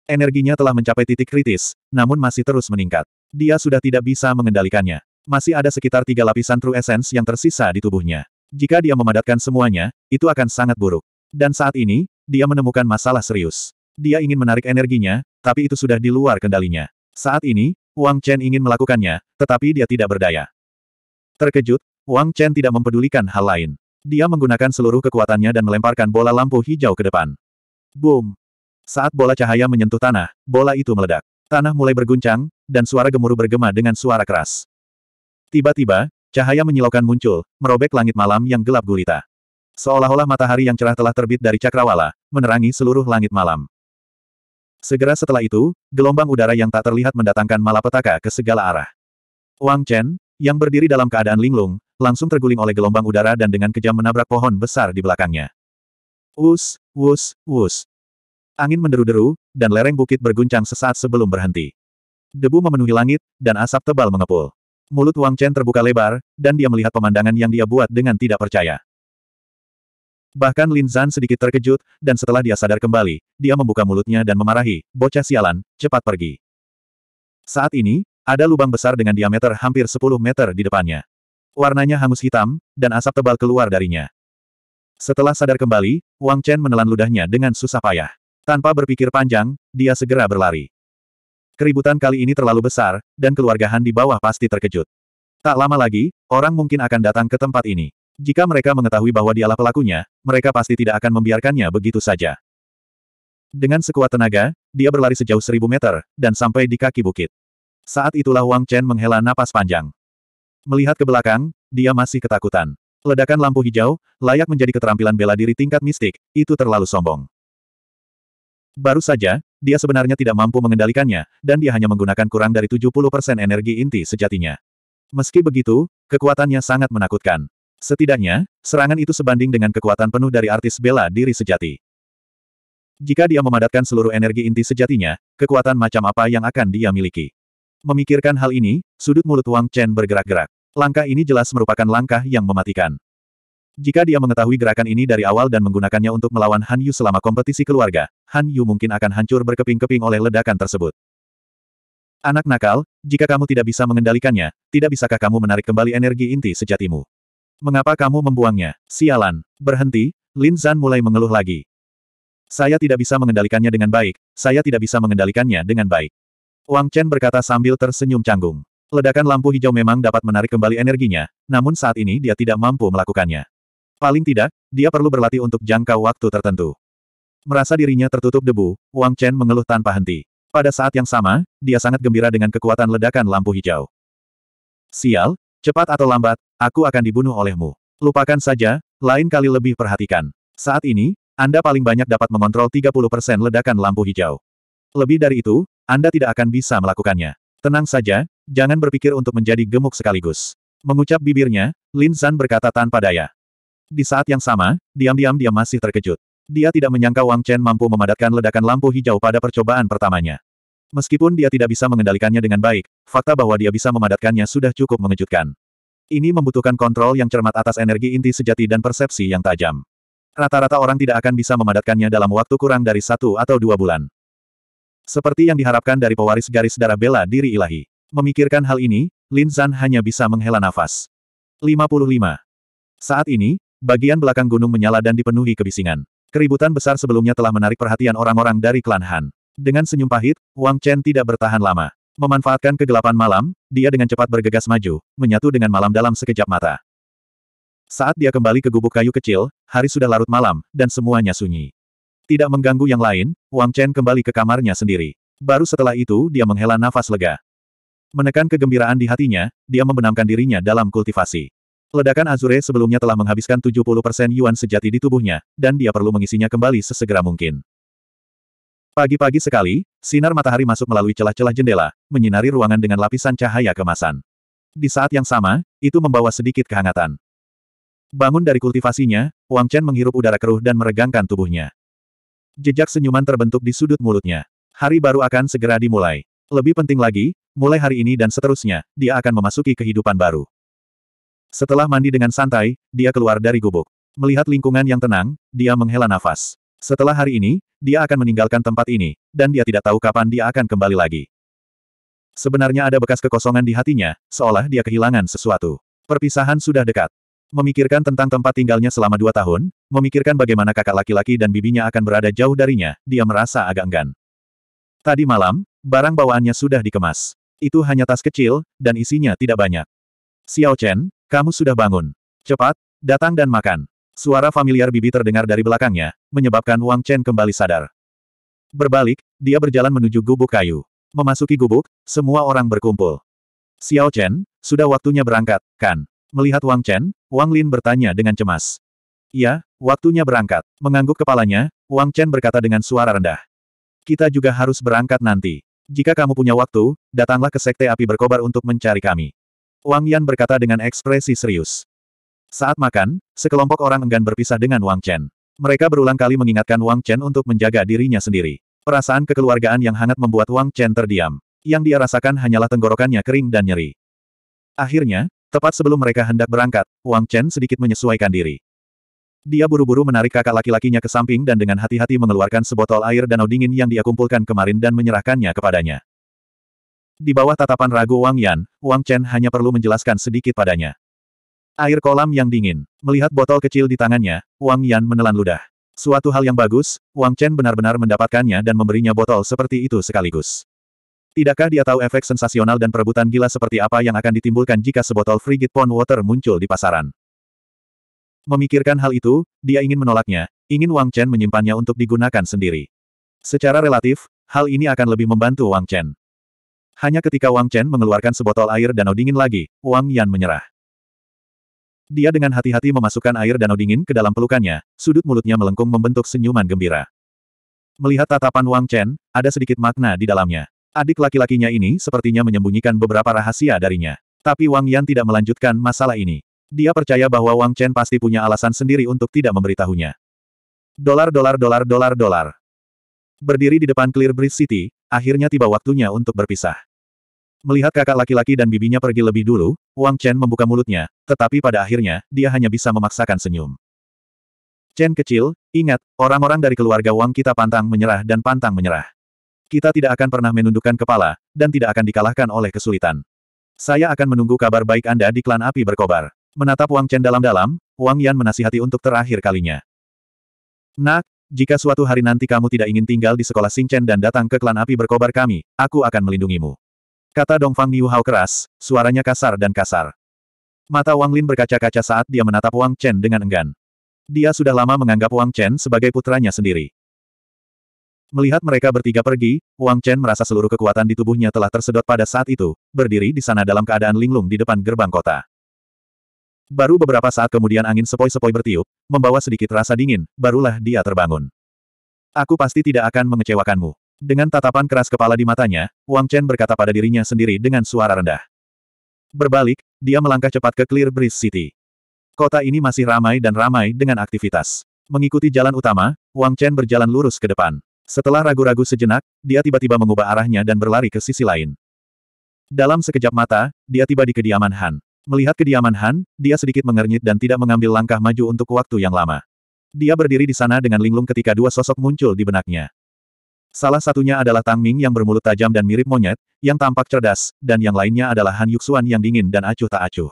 [SPEAKER 1] Energinya telah mencapai titik kritis, namun masih terus meningkat. Dia sudah tidak bisa mengendalikannya. Masih ada sekitar tiga lapisan True Essence yang tersisa di tubuhnya. Jika dia memadatkan semuanya, itu akan sangat buruk. Dan saat ini, dia menemukan masalah serius. Dia ingin menarik energinya, tapi itu sudah di luar kendalinya. Saat ini, Wang Chen ingin melakukannya, tetapi dia tidak berdaya. Terkejut, Wang Chen tidak mempedulikan hal lain. Dia menggunakan seluruh kekuatannya dan melemparkan bola lampu hijau ke depan. Boom! Saat bola cahaya menyentuh tanah, bola itu meledak. Tanah mulai berguncang, dan suara gemuruh bergema dengan suara keras. Tiba-tiba, cahaya menyilaukan muncul, merobek langit malam yang gelap gulita. Seolah-olah matahari yang cerah telah terbit dari cakrawala, menerangi seluruh langit malam. Segera setelah itu, gelombang udara yang tak terlihat mendatangkan malapetaka ke segala arah. Wang Chen, yang berdiri dalam keadaan linglung, langsung terguling oleh gelombang udara dan dengan kejam menabrak pohon besar di belakangnya. Wus, wus, wus. Angin menderu-deru, dan lereng bukit berguncang sesaat sebelum berhenti. Debu memenuhi langit, dan asap tebal mengepul. Mulut Wang Chen terbuka lebar, dan dia melihat pemandangan yang dia buat dengan tidak percaya. Bahkan Lin Zan sedikit terkejut, dan setelah dia sadar kembali, dia membuka mulutnya dan memarahi, bocah sialan, cepat pergi. Saat ini, ada lubang besar dengan diameter hampir 10 meter di depannya. Warnanya hangus hitam, dan asap tebal keluar darinya. Setelah sadar kembali, Wang Chen menelan ludahnya dengan susah payah. Tanpa berpikir panjang, dia segera berlari. Keributan kali ini terlalu besar, dan keluarga Han di bawah pasti terkejut. Tak lama lagi, orang mungkin akan datang ke tempat ini. Jika mereka mengetahui bahwa dialah pelakunya, mereka pasti tidak akan membiarkannya begitu saja. Dengan sekuat tenaga, dia berlari sejauh seribu meter, dan sampai di kaki bukit. Saat itulah Wang Chen menghela napas panjang. Melihat ke belakang, dia masih ketakutan. Ledakan lampu hijau, layak menjadi keterampilan bela diri tingkat mistik, itu terlalu sombong. Baru saja, dia sebenarnya tidak mampu mengendalikannya, dan dia hanya menggunakan kurang dari 70% energi inti sejatinya. Meski begitu, kekuatannya sangat menakutkan. Setidaknya, serangan itu sebanding dengan kekuatan penuh dari artis bela diri sejati. Jika dia memadatkan seluruh energi inti sejatinya, kekuatan macam apa yang akan dia miliki? Memikirkan hal ini, sudut mulut Wang Chen bergerak-gerak. Langkah ini jelas merupakan langkah yang mematikan. Jika dia mengetahui gerakan ini dari awal dan menggunakannya untuk melawan Han Yu selama kompetisi keluarga, Han Yu mungkin akan hancur berkeping-keping oleh ledakan tersebut. Anak nakal, jika kamu tidak bisa mengendalikannya, tidak bisakah kamu menarik kembali energi inti sejatimu? Mengapa kamu membuangnya? Sialan. Berhenti, Lin Zan mulai mengeluh lagi. Saya tidak bisa mengendalikannya dengan baik, saya tidak bisa mengendalikannya dengan baik. Wang Chen berkata sambil tersenyum canggung. Ledakan lampu hijau memang dapat menarik kembali energinya, namun saat ini dia tidak mampu melakukannya. Paling tidak, dia perlu berlatih untuk jangka waktu tertentu. Merasa dirinya tertutup debu, Wang Chen mengeluh tanpa henti. Pada saat yang sama, dia sangat gembira dengan kekuatan ledakan lampu hijau. Sial, Cepat atau lambat, aku akan dibunuh olehmu. Lupakan saja, lain kali lebih perhatikan. Saat ini, Anda paling banyak dapat mengontrol 30% ledakan lampu hijau. Lebih dari itu, Anda tidak akan bisa melakukannya. Tenang saja, jangan berpikir untuk menjadi gemuk sekaligus. Mengucap bibirnya, Lin San berkata tanpa daya. Di saat yang sama, diam-diam dia masih terkejut. Dia tidak menyangka Wang Chen mampu memadatkan ledakan lampu hijau pada percobaan pertamanya. Meskipun dia tidak bisa mengendalikannya dengan baik, fakta bahwa dia bisa memadatkannya sudah cukup mengejutkan. Ini membutuhkan kontrol yang cermat atas energi inti sejati dan persepsi yang tajam. Rata-rata orang tidak akan bisa memadatkannya dalam waktu kurang dari satu atau dua bulan. Seperti yang diharapkan dari pewaris garis darah bela diri ilahi. Memikirkan hal ini, Lin Zan hanya bisa menghela nafas. 55. Saat ini, bagian belakang gunung menyala dan dipenuhi kebisingan. Keributan besar sebelumnya telah menarik perhatian orang-orang dari klan Han. Dengan senyum pahit, Wang Chen tidak bertahan lama. Memanfaatkan kegelapan malam, dia dengan cepat bergegas maju, menyatu dengan malam dalam sekejap mata. Saat dia kembali ke gubuk kayu kecil, hari sudah larut malam, dan semuanya sunyi. Tidak mengganggu yang lain, Wang Chen kembali ke kamarnya sendiri. Baru setelah itu dia menghela nafas lega. Menekan kegembiraan di hatinya, dia membenamkan dirinya dalam kultivasi. Ledakan Azure sebelumnya telah menghabiskan 70% yuan sejati di tubuhnya, dan dia perlu mengisinya kembali sesegera mungkin. Pagi-pagi sekali, sinar matahari masuk melalui celah-celah jendela, menyinari ruangan dengan lapisan cahaya kemasan. Di saat yang sama, itu membawa sedikit kehangatan. Bangun dari kultivasinya, Wang Chen menghirup udara keruh dan meregangkan tubuhnya. Jejak senyuman terbentuk di sudut mulutnya. Hari baru akan segera dimulai. Lebih penting lagi, mulai hari ini dan seterusnya, dia akan memasuki kehidupan baru. Setelah mandi dengan santai, dia keluar dari gubuk. Melihat lingkungan yang tenang, dia menghela nafas. Setelah hari ini, dia akan meninggalkan tempat ini, dan dia tidak tahu kapan dia akan kembali lagi. Sebenarnya ada bekas kekosongan di hatinya, seolah dia kehilangan sesuatu. Perpisahan sudah dekat. Memikirkan tentang tempat tinggalnya selama dua tahun, memikirkan bagaimana kakak laki-laki dan bibinya akan berada jauh darinya, dia merasa agak enggan. Tadi malam, barang bawaannya sudah dikemas. Itu hanya tas kecil, dan isinya tidak banyak. Xiao Chen, kamu sudah bangun. Cepat, datang dan makan. Suara familiar bibi terdengar dari belakangnya, menyebabkan Wang Chen kembali sadar. Berbalik, dia berjalan menuju gubuk kayu. Memasuki gubuk, semua orang berkumpul. Xiao Chen, sudah waktunya berangkat, kan? Melihat Wang Chen, Wang Lin bertanya dengan cemas. Ya, waktunya berangkat. Mengangguk kepalanya, Wang Chen berkata dengan suara rendah. Kita juga harus berangkat nanti. Jika kamu punya waktu, datanglah ke Sekte Api Berkobar untuk mencari kami. Wang Yan berkata dengan ekspresi serius. Saat makan, sekelompok orang enggan berpisah dengan Wang Chen. Mereka berulang kali mengingatkan Wang Chen untuk menjaga dirinya sendiri. Perasaan kekeluargaan yang hangat membuat Wang Chen terdiam. Yang dia rasakan hanyalah tenggorokannya kering dan nyeri. Akhirnya, tepat sebelum mereka hendak berangkat, Wang Chen sedikit menyesuaikan diri. Dia buru-buru menarik kakak laki-lakinya ke samping dan dengan hati-hati mengeluarkan sebotol air danau dingin yang dia kumpulkan kemarin dan menyerahkannya kepadanya. Di bawah tatapan ragu Wang Yan, Wang Chen hanya perlu menjelaskan sedikit padanya. Air kolam yang dingin. Melihat botol kecil di tangannya, Wang Yan menelan ludah. Suatu hal yang bagus, Wang Chen benar-benar mendapatkannya dan memberinya botol seperti itu sekaligus. Tidakkah dia tahu efek sensasional dan perebutan gila seperti apa yang akan ditimbulkan jika sebotol frigid pond water muncul di pasaran? Memikirkan hal itu, dia ingin menolaknya, ingin Wang Chen menyimpannya untuk digunakan sendiri. Secara relatif, hal ini akan lebih membantu Wang Chen. Hanya ketika Wang Chen mengeluarkan sebotol air danau dingin lagi, Wang Yan menyerah. Dia dengan hati-hati memasukkan air danau dingin ke dalam pelukannya, sudut mulutnya melengkung membentuk senyuman gembira. Melihat tatapan Wang Chen, ada sedikit makna di dalamnya. Adik laki-lakinya ini sepertinya menyembunyikan beberapa rahasia darinya. Tapi Wang Yan tidak melanjutkan masalah ini. Dia percaya bahwa Wang Chen pasti punya alasan sendiri untuk tidak memberitahunya. Dolar dolar dolar dolar dolar. Berdiri di depan Clear Breeze City, akhirnya tiba waktunya untuk berpisah. Melihat kakak laki-laki dan bibinya pergi lebih dulu, Wang Chen membuka mulutnya, tetapi pada akhirnya, dia hanya bisa memaksakan senyum. Chen kecil, ingat, orang-orang dari keluarga Wang kita pantang menyerah dan pantang menyerah. Kita tidak akan pernah menundukkan kepala, dan tidak akan dikalahkan oleh kesulitan. Saya akan menunggu kabar baik Anda di klan api berkobar. Menatap Wang Chen dalam-dalam, Wang Yan menasihati untuk terakhir kalinya. Nak, jika suatu hari nanti kamu tidak ingin tinggal di sekolah Singchen dan datang ke klan api berkobar kami, aku akan melindungimu. Kata Dongfang Niuhao keras, suaranya kasar dan kasar. Mata Wang Lin berkaca-kaca saat dia menatap Wang Chen dengan enggan. Dia sudah lama menganggap Wang Chen sebagai putranya sendiri. Melihat mereka bertiga pergi, Wang Chen merasa seluruh kekuatan di tubuhnya telah tersedot pada saat itu, berdiri di sana dalam keadaan linglung di depan gerbang kota. Baru beberapa saat kemudian angin sepoi-sepoi bertiup, membawa sedikit rasa dingin, barulah dia terbangun. Aku pasti tidak akan mengecewakanmu. Dengan tatapan keras kepala di matanya, Wang Chen berkata pada dirinya sendiri dengan suara rendah. Berbalik, dia melangkah cepat ke Clear Breeze City. Kota ini masih ramai dan ramai dengan aktivitas. Mengikuti jalan utama, Wang Chen berjalan lurus ke depan. Setelah ragu-ragu sejenak, dia tiba-tiba mengubah arahnya dan berlari ke sisi lain. Dalam sekejap mata, dia tiba di kediaman Han. Melihat kediaman Han, dia sedikit mengernyit dan tidak mengambil langkah maju untuk waktu yang lama. Dia berdiri di sana dengan linglung ketika dua sosok muncul di benaknya. Salah satunya adalah Tang Ming yang bermulut tajam dan mirip monyet, yang tampak cerdas, dan yang lainnya adalah Han Yuxuan yang dingin dan acuh tak acuh.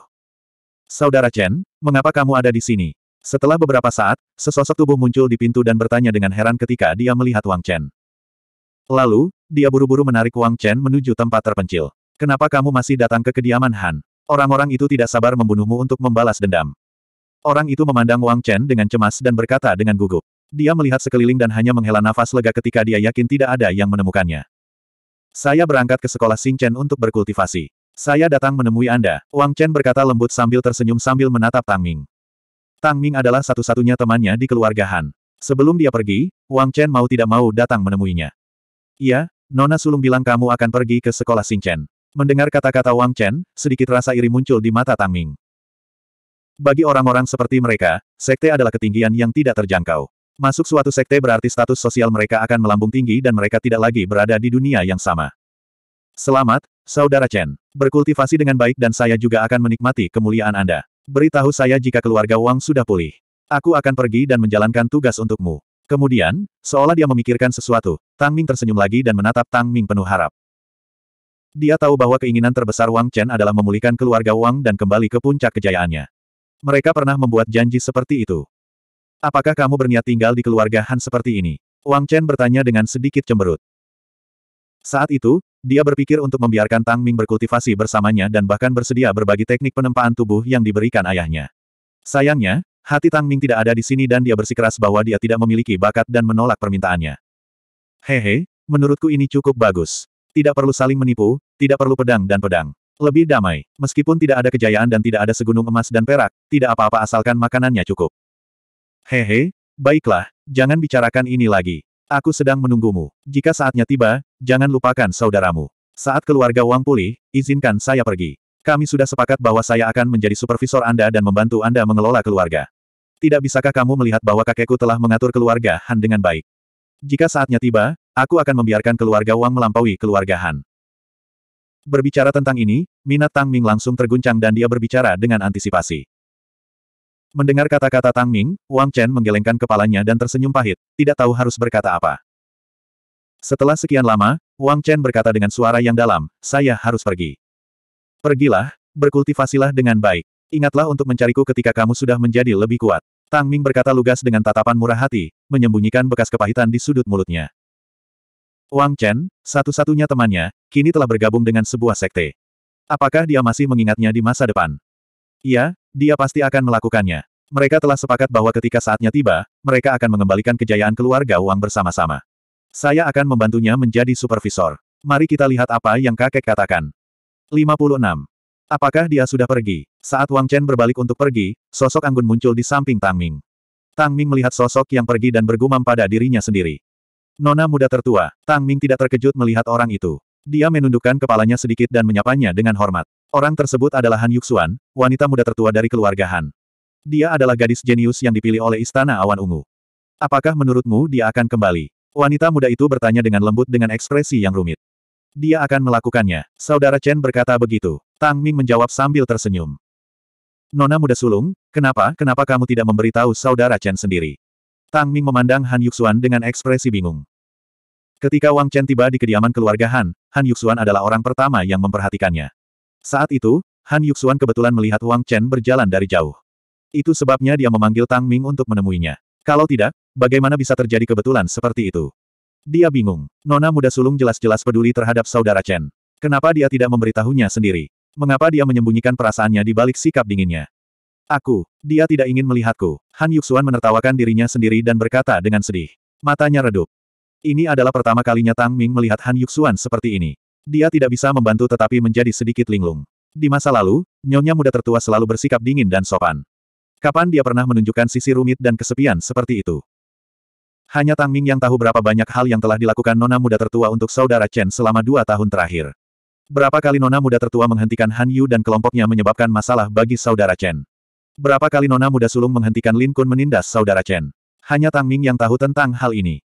[SPEAKER 1] Saudara Chen, mengapa kamu ada di sini? Setelah beberapa saat, sesosok tubuh muncul di pintu dan bertanya dengan heran ketika dia melihat Wang Chen. Lalu, dia buru-buru menarik Wang Chen menuju tempat terpencil. Kenapa kamu masih datang ke kediaman Han? Orang-orang itu tidak sabar membunuhmu untuk membalas dendam. Orang itu memandang Wang Chen dengan cemas dan berkata dengan gugup. Dia melihat sekeliling dan hanya menghela nafas lega ketika dia yakin tidak ada yang menemukannya. Saya berangkat ke sekolah Chen untuk berkultivasi. Saya datang menemui Anda, Wang Chen berkata lembut sambil tersenyum sambil menatap Tang Ming. Tang Ming adalah satu-satunya temannya di keluarga Han. Sebelum dia pergi, Wang Chen mau tidak mau datang menemuinya. Iya, Nona Sulung bilang kamu akan pergi ke sekolah Chen. Mendengar kata-kata Wang Chen, sedikit rasa iri muncul di mata Tang Ming. Bagi orang-orang seperti mereka, sekte adalah ketinggian yang tidak terjangkau. Masuk suatu sekte berarti status sosial mereka akan melambung tinggi dan mereka tidak lagi berada di dunia yang sama. Selamat, Saudara Chen. Berkultivasi dengan baik dan saya juga akan menikmati kemuliaan Anda. Beritahu saya jika keluarga Wang sudah pulih. Aku akan pergi dan menjalankan tugas untukmu. Kemudian, seolah dia memikirkan sesuatu, Tang Ming tersenyum lagi dan menatap Tang Ming penuh harap. Dia tahu bahwa keinginan terbesar Wang Chen adalah memulihkan keluarga Wang dan kembali ke puncak kejayaannya. Mereka pernah membuat janji seperti itu. Apakah kamu berniat tinggal di keluarga Han seperti ini? Wang Chen bertanya dengan sedikit cemberut. Saat itu, dia berpikir untuk membiarkan Tang Ming berkultivasi bersamanya dan bahkan bersedia berbagi teknik penempaan tubuh yang diberikan ayahnya. Sayangnya, hati Tang Ming tidak ada di sini dan dia bersikeras bahwa dia tidak memiliki bakat dan menolak permintaannya. Hehe, menurutku ini cukup bagus. Tidak perlu saling menipu, tidak perlu pedang dan pedang. Lebih damai, meskipun tidak ada kejayaan dan tidak ada segunung emas dan perak, tidak apa-apa asalkan makanannya cukup. Hehe, baiklah, jangan bicarakan ini lagi. Aku sedang menunggumu. Jika saatnya tiba, jangan lupakan saudaramu. Saat keluarga Wang pulih, izinkan saya pergi. Kami sudah sepakat bahwa saya akan menjadi supervisor Anda dan membantu Anda mengelola keluarga. Tidak bisakah kamu melihat bahwa kakekku telah mengatur keluarga Han dengan baik? Jika saatnya tiba, aku akan membiarkan keluarga Wang melampaui keluarga Han. Berbicara tentang ini, minat Tang Ming langsung terguncang dan dia berbicara dengan antisipasi. Mendengar kata-kata Tang Ming, Wang Chen menggelengkan kepalanya dan tersenyum pahit, tidak tahu harus berkata apa. Setelah sekian lama, Wang Chen berkata dengan suara yang dalam, saya harus pergi. Pergilah, berkultivasilah dengan baik. Ingatlah untuk mencariku ketika kamu sudah menjadi lebih kuat. Tang Ming berkata lugas dengan tatapan murah hati, menyembunyikan bekas kepahitan di sudut mulutnya. Wang Chen, satu-satunya temannya, kini telah bergabung dengan sebuah sekte. Apakah dia masih mengingatnya di masa depan? Iya, dia pasti akan melakukannya. Mereka telah sepakat bahwa ketika saatnya tiba, mereka akan mengembalikan kejayaan keluarga Wang bersama-sama. Saya akan membantunya menjadi supervisor. Mari kita lihat apa yang kakek katakan. 56. Apakah dia sudah pergi? Saat Wang Chen berbalik untuk pergi, sosok Anggun muncul di samping Tang Ming. Tang Ming melihat sosok yang pergi dan bergumam pada dirinya sendiri. Nona muda tertua, Tang Ming tidak terkejut melihat orang itu. Dia menundukkan kepalanya sedikit dan menyapanya dengan hormat. Orang tersebut adalah Han Yuxuan, wanita muda tertua dari keluarga Han. Dia adalah gadis jenius yang dipilih oleh Istana Awan Ungu. Apakah menurutmu dia akan kembali? Wanita muda itu bertanya dengan lembut dengan ekspresi yang rumit. Dia akan melakukannya, saudara Chen berkata begitu. Tang Ming menjawab sambil tersenyum. Nona muda sulung, kenapa, kenapa kamu tidak memberitahu saudara Chen sendiri? Tang Ming memandang Han Yuxuan dengan ekspresi bingung. Ketika Wang Chen tiba di kediaman keluarga Han, Han Yuxuan adalah orang pertama yang memperhatikannya. Saat itu, Han Yuxuan kebetulan melihat Wang Chen berjalan dari jauh. Itu sebabnya dia memanggil Tang Ming untuk menemuinya. Kalau tidak, bagaimana bisa terjadi kebetulan seperti itu? Dia bingung. Nona muda sulung jelas-jelas peduli terhadap saudara Chen. Kenapa dia tidak memberitahunya sendiri? Mengapa dia menyembunyikan perasaannya di balik sikap dinginnya? Aku, dia tidak ingin melihatku. Han Yuxuan menertawakan dirinya sendiri dan berkata dengan sedih. Matanya redup. Ini adalah pertama kalinya Tang Ming melihat Han Yuxuan seperti ini. Dia tidak bisa membantu tetapi menjadi sedikit linglung. Di masa lalu, nyonya muda tertua selalu bersikap dingin dan sopan. Kapan dia pernah menunjukkan sisi rumit dan kesepian seperti itu? Hanya Tang Ming yang tahu berapa banyak hal yang telah dilakukan nona muda tertua untuk saudara Chen selama dua tahun terakhir. Berapa kali nona muda tertua menghentikan Han Yu dan kelompoknya menyebabkan masalah bagi saudara Chen. Berapa kali Nona Muda Sulung menghentikan Lin Kun menindas saudara Chen? Hanya Tang Ming yang tahu tentang hal ini.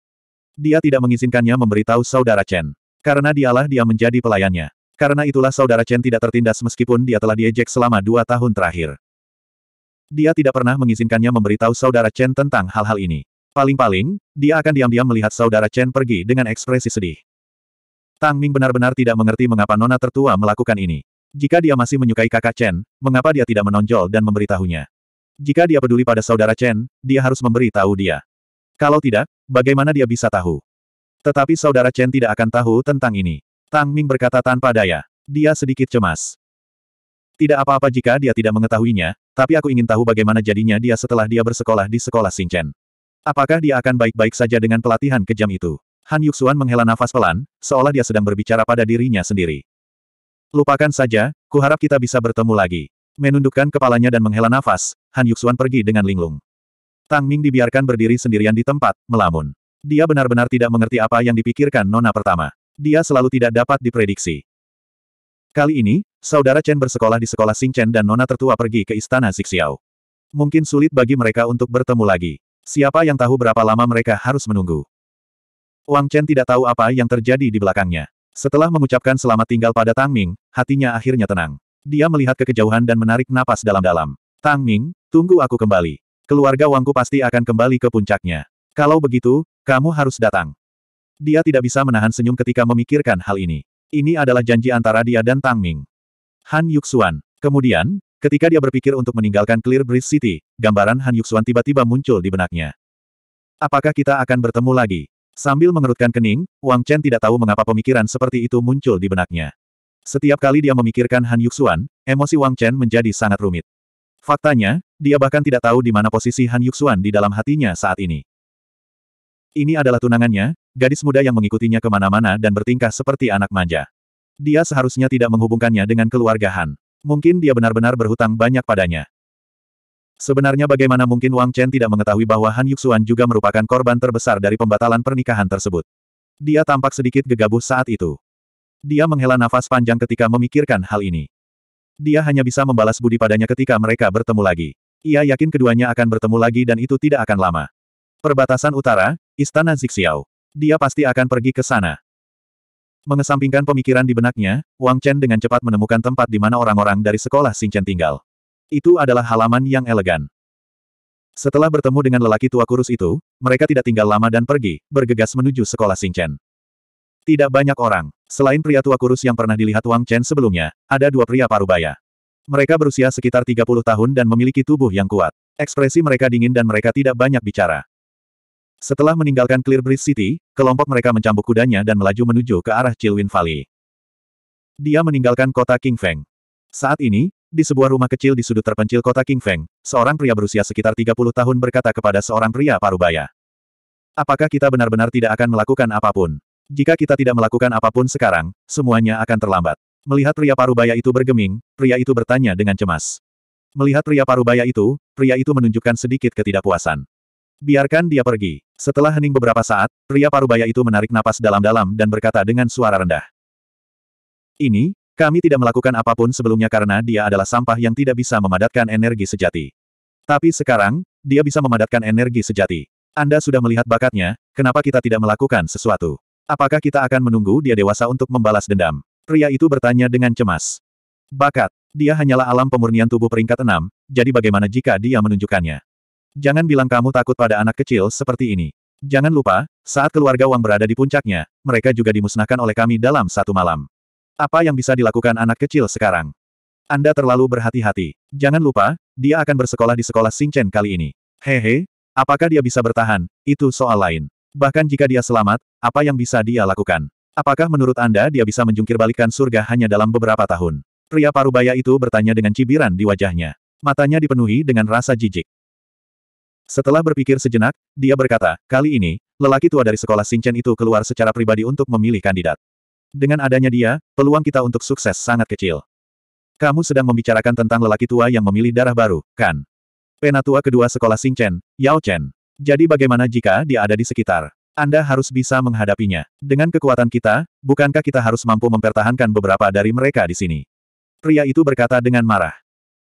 [SPEAKER 1] Dia tidak mengizinkannya memberitahu saudara Chen. Karena dialah dia menjadi pelayannya. Karena itulah saudara Chen tidak tertindas meskipun dia telah diejek selama dua tahun terakhir. Dia tidak pernah mengizinkannya memberitahu saudara Chen tentang hal-hal ini. Paling-paling, dia akan diam-diam melihat saudara Chen pergi dengan ekspresi sedih. Tang Ming benar-benar tidak mengerti mengapa nona tertua melakukan ini. Jika dia masih menyukai kakak Chen, mengapa dia tidak menonjol dan memberitahunya? Jika dia peduli pada saudara Chen, dia harus memberitahu dia. Kalau tidak, bagaimana dia bisa tahu? Tetapi saudara Chen tidak akan tahu tentang ini. Tang Ming berkata tanpa daya. Dia sedikit cemas. Tidak apa-apa jika dia tidak mengetahuinya, tapi aku ingin tahu bagaimana jadinya dia setelah dia bersekolah di sekolah Chen. Apakah dia akan baik-baik saja dengan pelatihan kejam itu? Han Yuxuan menghela nafas pelan, seolah dia sedang berbicara pada dirinya sendiri. Lupakan saja, kuharap kita bisa bertemu lagi. Menundukkan kepalanya dan menghela nafas, Han Yuxuan pergi dengan linglung. Tang Ming dibiarkan berdiri sendirian di tempat, melamun. Dia benar-benar tidak mengerti apa yang dipikirkan nona pertama. Dia selalu tidak dapat diprediksi. Kali ini, saudara Chen bersekolah di sekolah Sing Chen dan nona tertua pergi ke istana Zixiao. Mungkin sulit bagi mereka untuk bertemu lagi. Siapa yang tahu berapa lama mereka harus menunggu. Wang Chen tidak tahu apa yang terjadi di belakangnya. Setelah mengucapkan selamat tinggal pada Tang Ming, hatinya akhirnya tenang. Dia melihat ke kejauhan dan menarik napas dalam-dalam. Tang Ming, tunggu aku kembali. Keluarga Wangku pasti akan kembali ke puncaknya. Kalau begitu, kamu harus datang. Dia tidak bisa menahan senyum ketika memikirkan hal ini. Ini adalah janji antara dia dan Tang Ming. Han Yuxuan. Kemudian, ketika dia berpikir untuk meninggalkan Clear Breeze City, gambaran Han Yuxuan tiba-tiba muncul di benaknya. Apakah kita akan bertemu lagi? Sambil mengerutkan kening, Wang Chen tidak tahu mengapa pemikiran seperti itu muncul di benaknya. Setiap kali dia memikirkan Han Yuxuan, emosi Wang Chen menjadi sangat rumit. Faktanya, dia bahkan tidak tahu di mana posisi Han Yuxuan di dalam hatinya saat ini. Ini adalah tunangannya, gadis muda yang mengikutinya kemana-mana dan bertingkah seperti anak manja. Dia seharusnya tidak menghubungkannya dengan keluarga Han. Mungkin dia benar-benar berhutang banyak padanya. Sebenarnya bagaimana mungkin Wang Chen tidak mengetahui bahwa Han Yuxuan juga merupakan korban terbesar dari pembatalan pernikahan tersebut. Dia tampak sedikit gegabah saat itu. Dia menghela nafas panjang ketika memikirkan hal ini. Dia hanya bisa membalas budi padanya ketika mereka bertemu lagi. Ia yakin keduanya akan bertemu lagi dan itu tidak akan lama. Perbatasan utara, Istana Zixiao. Dia pasti akan pergi ke sana. Mengesampingkan pemikiran di benaknya, Wang Chen dengan cepat menemukan tempat di mana orang-orang dari sekolah Chen tinggal. Itu adalah halaman yang elegan. Setelah bertemu dengan lelaki tua kurus itu, mereka tidak tinggal lama dan pergi, bergegas menuju sekolah Chen. Tidak banyak orang. Selain pria tua kurus yang pernah dilihat Wang Chen sebelumnya, ada dua pria parubaya. Mereka berusia sekitar 30 tahun dan memiliki tubuh yang kuat. Ekspresi mereka dingin dan mereka tidak banyak bicara. Setelah meninggalkan Clear Breeze City, kelompok mereka mencambuk kudanya dan melaju menuju ke arah Chilwin Valley. Dia meninggalkan kota King Feng. Saat ini, di sebuah rumah kecil di sudut terpencil kota King Feng, seorang pria berusia sekitar 30 tahun berkata kepada seorang pria parubaya. Apakah kita benar-benar tidak akan melakukan apapun? Jika kita tidak melakukan apapun sekarang, semuanya akan terlambat. Melihat pria parubaya itu bergeming, pria itu bertanya dengan cemas. Melihat pria parubaya itu, pria itu menunjukkan sedikit ketidakpuasan. Biarkan dia pergi. Setelah hening beberapa saat, pria parubaya itu menarik napas dalam-dalam dan berkata dengan suara rendah. Ini, kami tidak melakukan apapun sebelumnya karena dia adalah sampah yang tidak bisa memadatkan energi sejati. Tapi sekarang, dia bisa memadatkan energi sejati. Anda sudah melihat bakatnya, kenapa kita tidak melakukan sesuatu? Apakah kita akan menunggu dia dewasa untuk membalas dendam? Pria itu bertanya dengan cemas. Bakat. Dia hanyalah alam pemurnian tubuh peringkat enam, jadi bagaimana jika dia menunjukkannya? Jangan bilang kamu takut pada anak kecil seperti ini. Jangan lupa, saat keluarga Wang berada di puncaknya, mereka juga dimusnahkan oleh kami dalam satu malam. Apa yang bisa dilakukan anak kecil sekarang? Anda terlalu berhati-hati. Jangan lupa, dia akan bersekolah di sekolah Xingchen kali ini. Hehe, apakah dia bisa bertahan, itu soal lain. Bahkan jika dia selamat, apa yang bisa dia lakukan? Apakah menurut Anda dia bisa menjungkir surga hanya dalam beberapa tahun? Pria parubaya itu bertanya dengan cibiran di wajahnya. Matanya dipenuhi dengan rasa jijik. Setelah berpikir sejenak, dia berkata, kali ini, lelaki tua dari sekolah Singchen itu keluar secara pribadi untuk memilih kandidat. Dengan adanya dia, peluang kita untuk sukses sangat kecil. Kamu sedang membicarakan tentang lelaki tua yang memilih darah baru, kan? Penatua kedua sekolah Singchen, Yao Chen. Jadi bagaimana jika dia ada di sekitar? Anda harus bisa menghadapinya. Dengan kekuatan kita, bukankah kita harus mampu mempertahankan beberapa dari mereka di sini? Pria itu berkata dengan marah.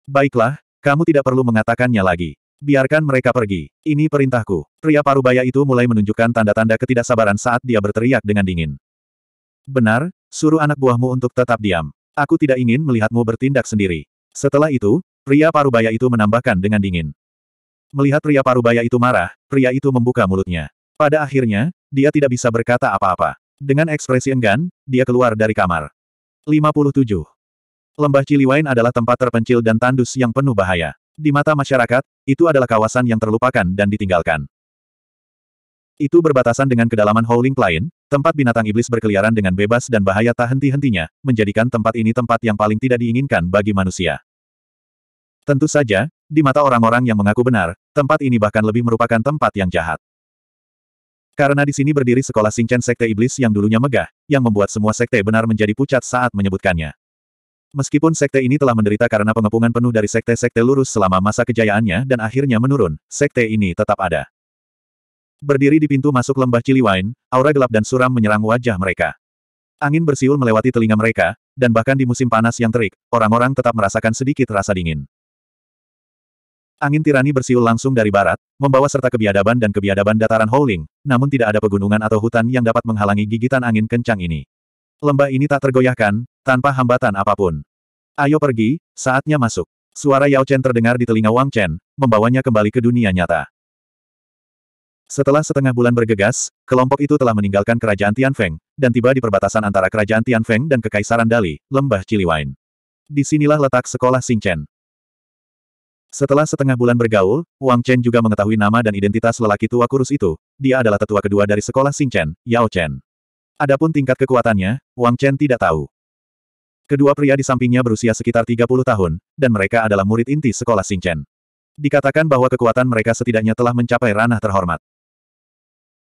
[SPEAKER 1] Baiklah, kamu tidak perlu mengatakannya lagi. Biarkan mereka pergi. Ini perintahku. Pria parubaya itu mulai menunjukkan tanda-tanda ketidaksabaran saat dia berteriak dengan dingin. Benar, suruh anak buahmu untuk tetap diam. Aku tidak ingin melihatmu bertindak sendiri. Setelah itu, pria parubaya itu menambahkan dengan dingin. Melihat pria parubaya itu marah, pria itu membuka mulutnya. Pada akhirnya, dia tidak bisa berkata apa-apa. Dengan ekspresi enggan, dia keluar dari kamar. 57. Lembah Ciliwain adalah tempat terpencil dan tandus yang penuh bahaya. Di mata masyarakat, itu adalah kawasan yang terlupakan dan ditinggalkan. Itu berbatasan dengan kedalaman Howling Plain, tempat binatang iblis berkeliaran dengan bebas dan bahaya tak henti-hentinya, menjadikan tempat ini tempat yang paling tidak diinginkan bagi manusia. Tentu saja, di mata orang-orang yang mengaku benar, tempat ini bahkan lebih merupakan tempat yang jahat. Karena di sini berdiri sekolah Singchen Sekte Iblis yang dulunya megah, yang membuat semua sekte benar menjadi pucat saat menyebutkannya. Meskipun sekte ini telah menderita karena pengepungan penuh dari sekte-sekte lurus selama masa kejayaannya dan akhirnya menurun, sekte ini tetap ada. Berdiri di pintu masuk lembah Ciliwain, aura gelap dan suram menyerang wajah mereka. Angin bersiul melewati telinga mereka, dan bahkan di musim panas yang terik, orang-orang tetap merasakan sedikit rasa dingin. Angin tirani bersiul langsung dari barat, membawa serta kebiadaban dan kebiadaban dataran Howling, namun tidak ada pegunungan atau hutan yang dapat menghalangi gigitan angin kencang ini. Lembah ini tak tergoyahkan, tanpa hambatan apapun. Ayo pergi, saatnya masuk. Suara Yao Chen terdengar di telinga Wang Chen, membawanya kembali ke dunia nyata. Setelah setengah bulan bergegas, kelompok itu telah meninggalkan kerajaan Tian Feng dan tiba di perbatasan antara kerajaan Tian Feng dan Kekaisaran Dali, Lembah Ciliwain. Disinilah letak sekolah Xing Chen. Setelah setengah bulan bergaul, Wang Chen juga mengetahui nama dan identitas lelaki tua kurus itu. Dia adalah tetua kedua dari sekolah Xing Chen, Yao Chen. Adapun tingkat kekuatannya, Wang Chen tidak tahu. Kedua pria di sampingnya berusia sekitar 30 tahun, dan mereka adalah murid inti sekolah Chen. Dikatakan bahwa kekuatan mereka setidaknya telah mencapai ranah terhormat.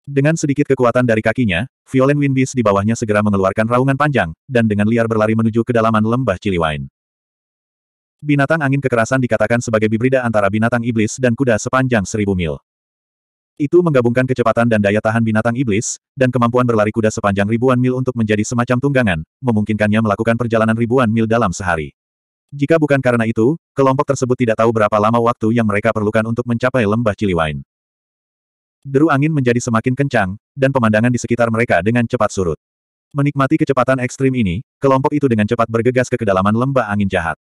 [SPEAKER 1] Dengan sedikit kekuatan dari kakinya, Violent Wind Beast di bawahnya segera mengeluarkan raungan panjang, dan dengan liar berlari menuju kedalaman lembah Ciliwain. Binatang angin kekerasan dikatakan sebagai bibrida antara binatang iblis dan kuda sepanjang seribu mil. Itu menggabungkan kecepatan dan daya tahan binatang iblis, dan kemampuan berlari kuda sepanjang ribuan mil untuk menjadi semacam tunggangan, memungkinkannya melakukan perjalanan ribuan mil dalam sehari. Jika bukan karena itu, kelompok tersebut tidak tahu berapa lama waktu yang mereka perlukan untuk mencapai lembah Ciliwain. Deru angin menjadi semakin kencang, dan pemandangan di sekitar mereka dengan cepat surut. Menikmati kecepatan ekstrim ini, kelompok itu dengan cepat bergegas ke kedalaman lembah angin jahat.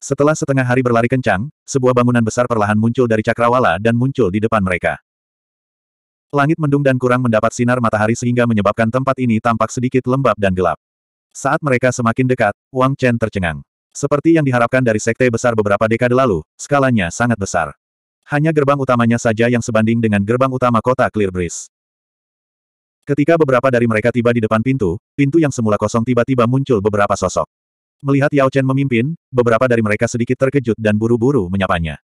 [SPEAKER 1] Setelah setengah hari berlari kencang, sebuah bangunan besar perlahan muncul dari cakrawala dan muncul di depan mereka. Langit mendung dan kurang mendapat sinar matahari sehingga menyebabkan tempat ini tampak sedikit lembab dan gelap. Saat mereka semakin dekat, Wang Chen tercengang. Seperti yang diharapkan dari sekte besar beberapa dekade lalu, skalanya sangat besar. Hanya gerbang utamanya saja yang sebanding dengan gerbang utama kota Clear Breeze. Ketika beberapa dari mereka tiba di depan pintu, pintu yang semula kosong tiba-tiba muncul beberapa sosok. Melihat Yao Chen memimpin, beberapa dari mereka sedikit terkejut dan buru-buru menyapanya.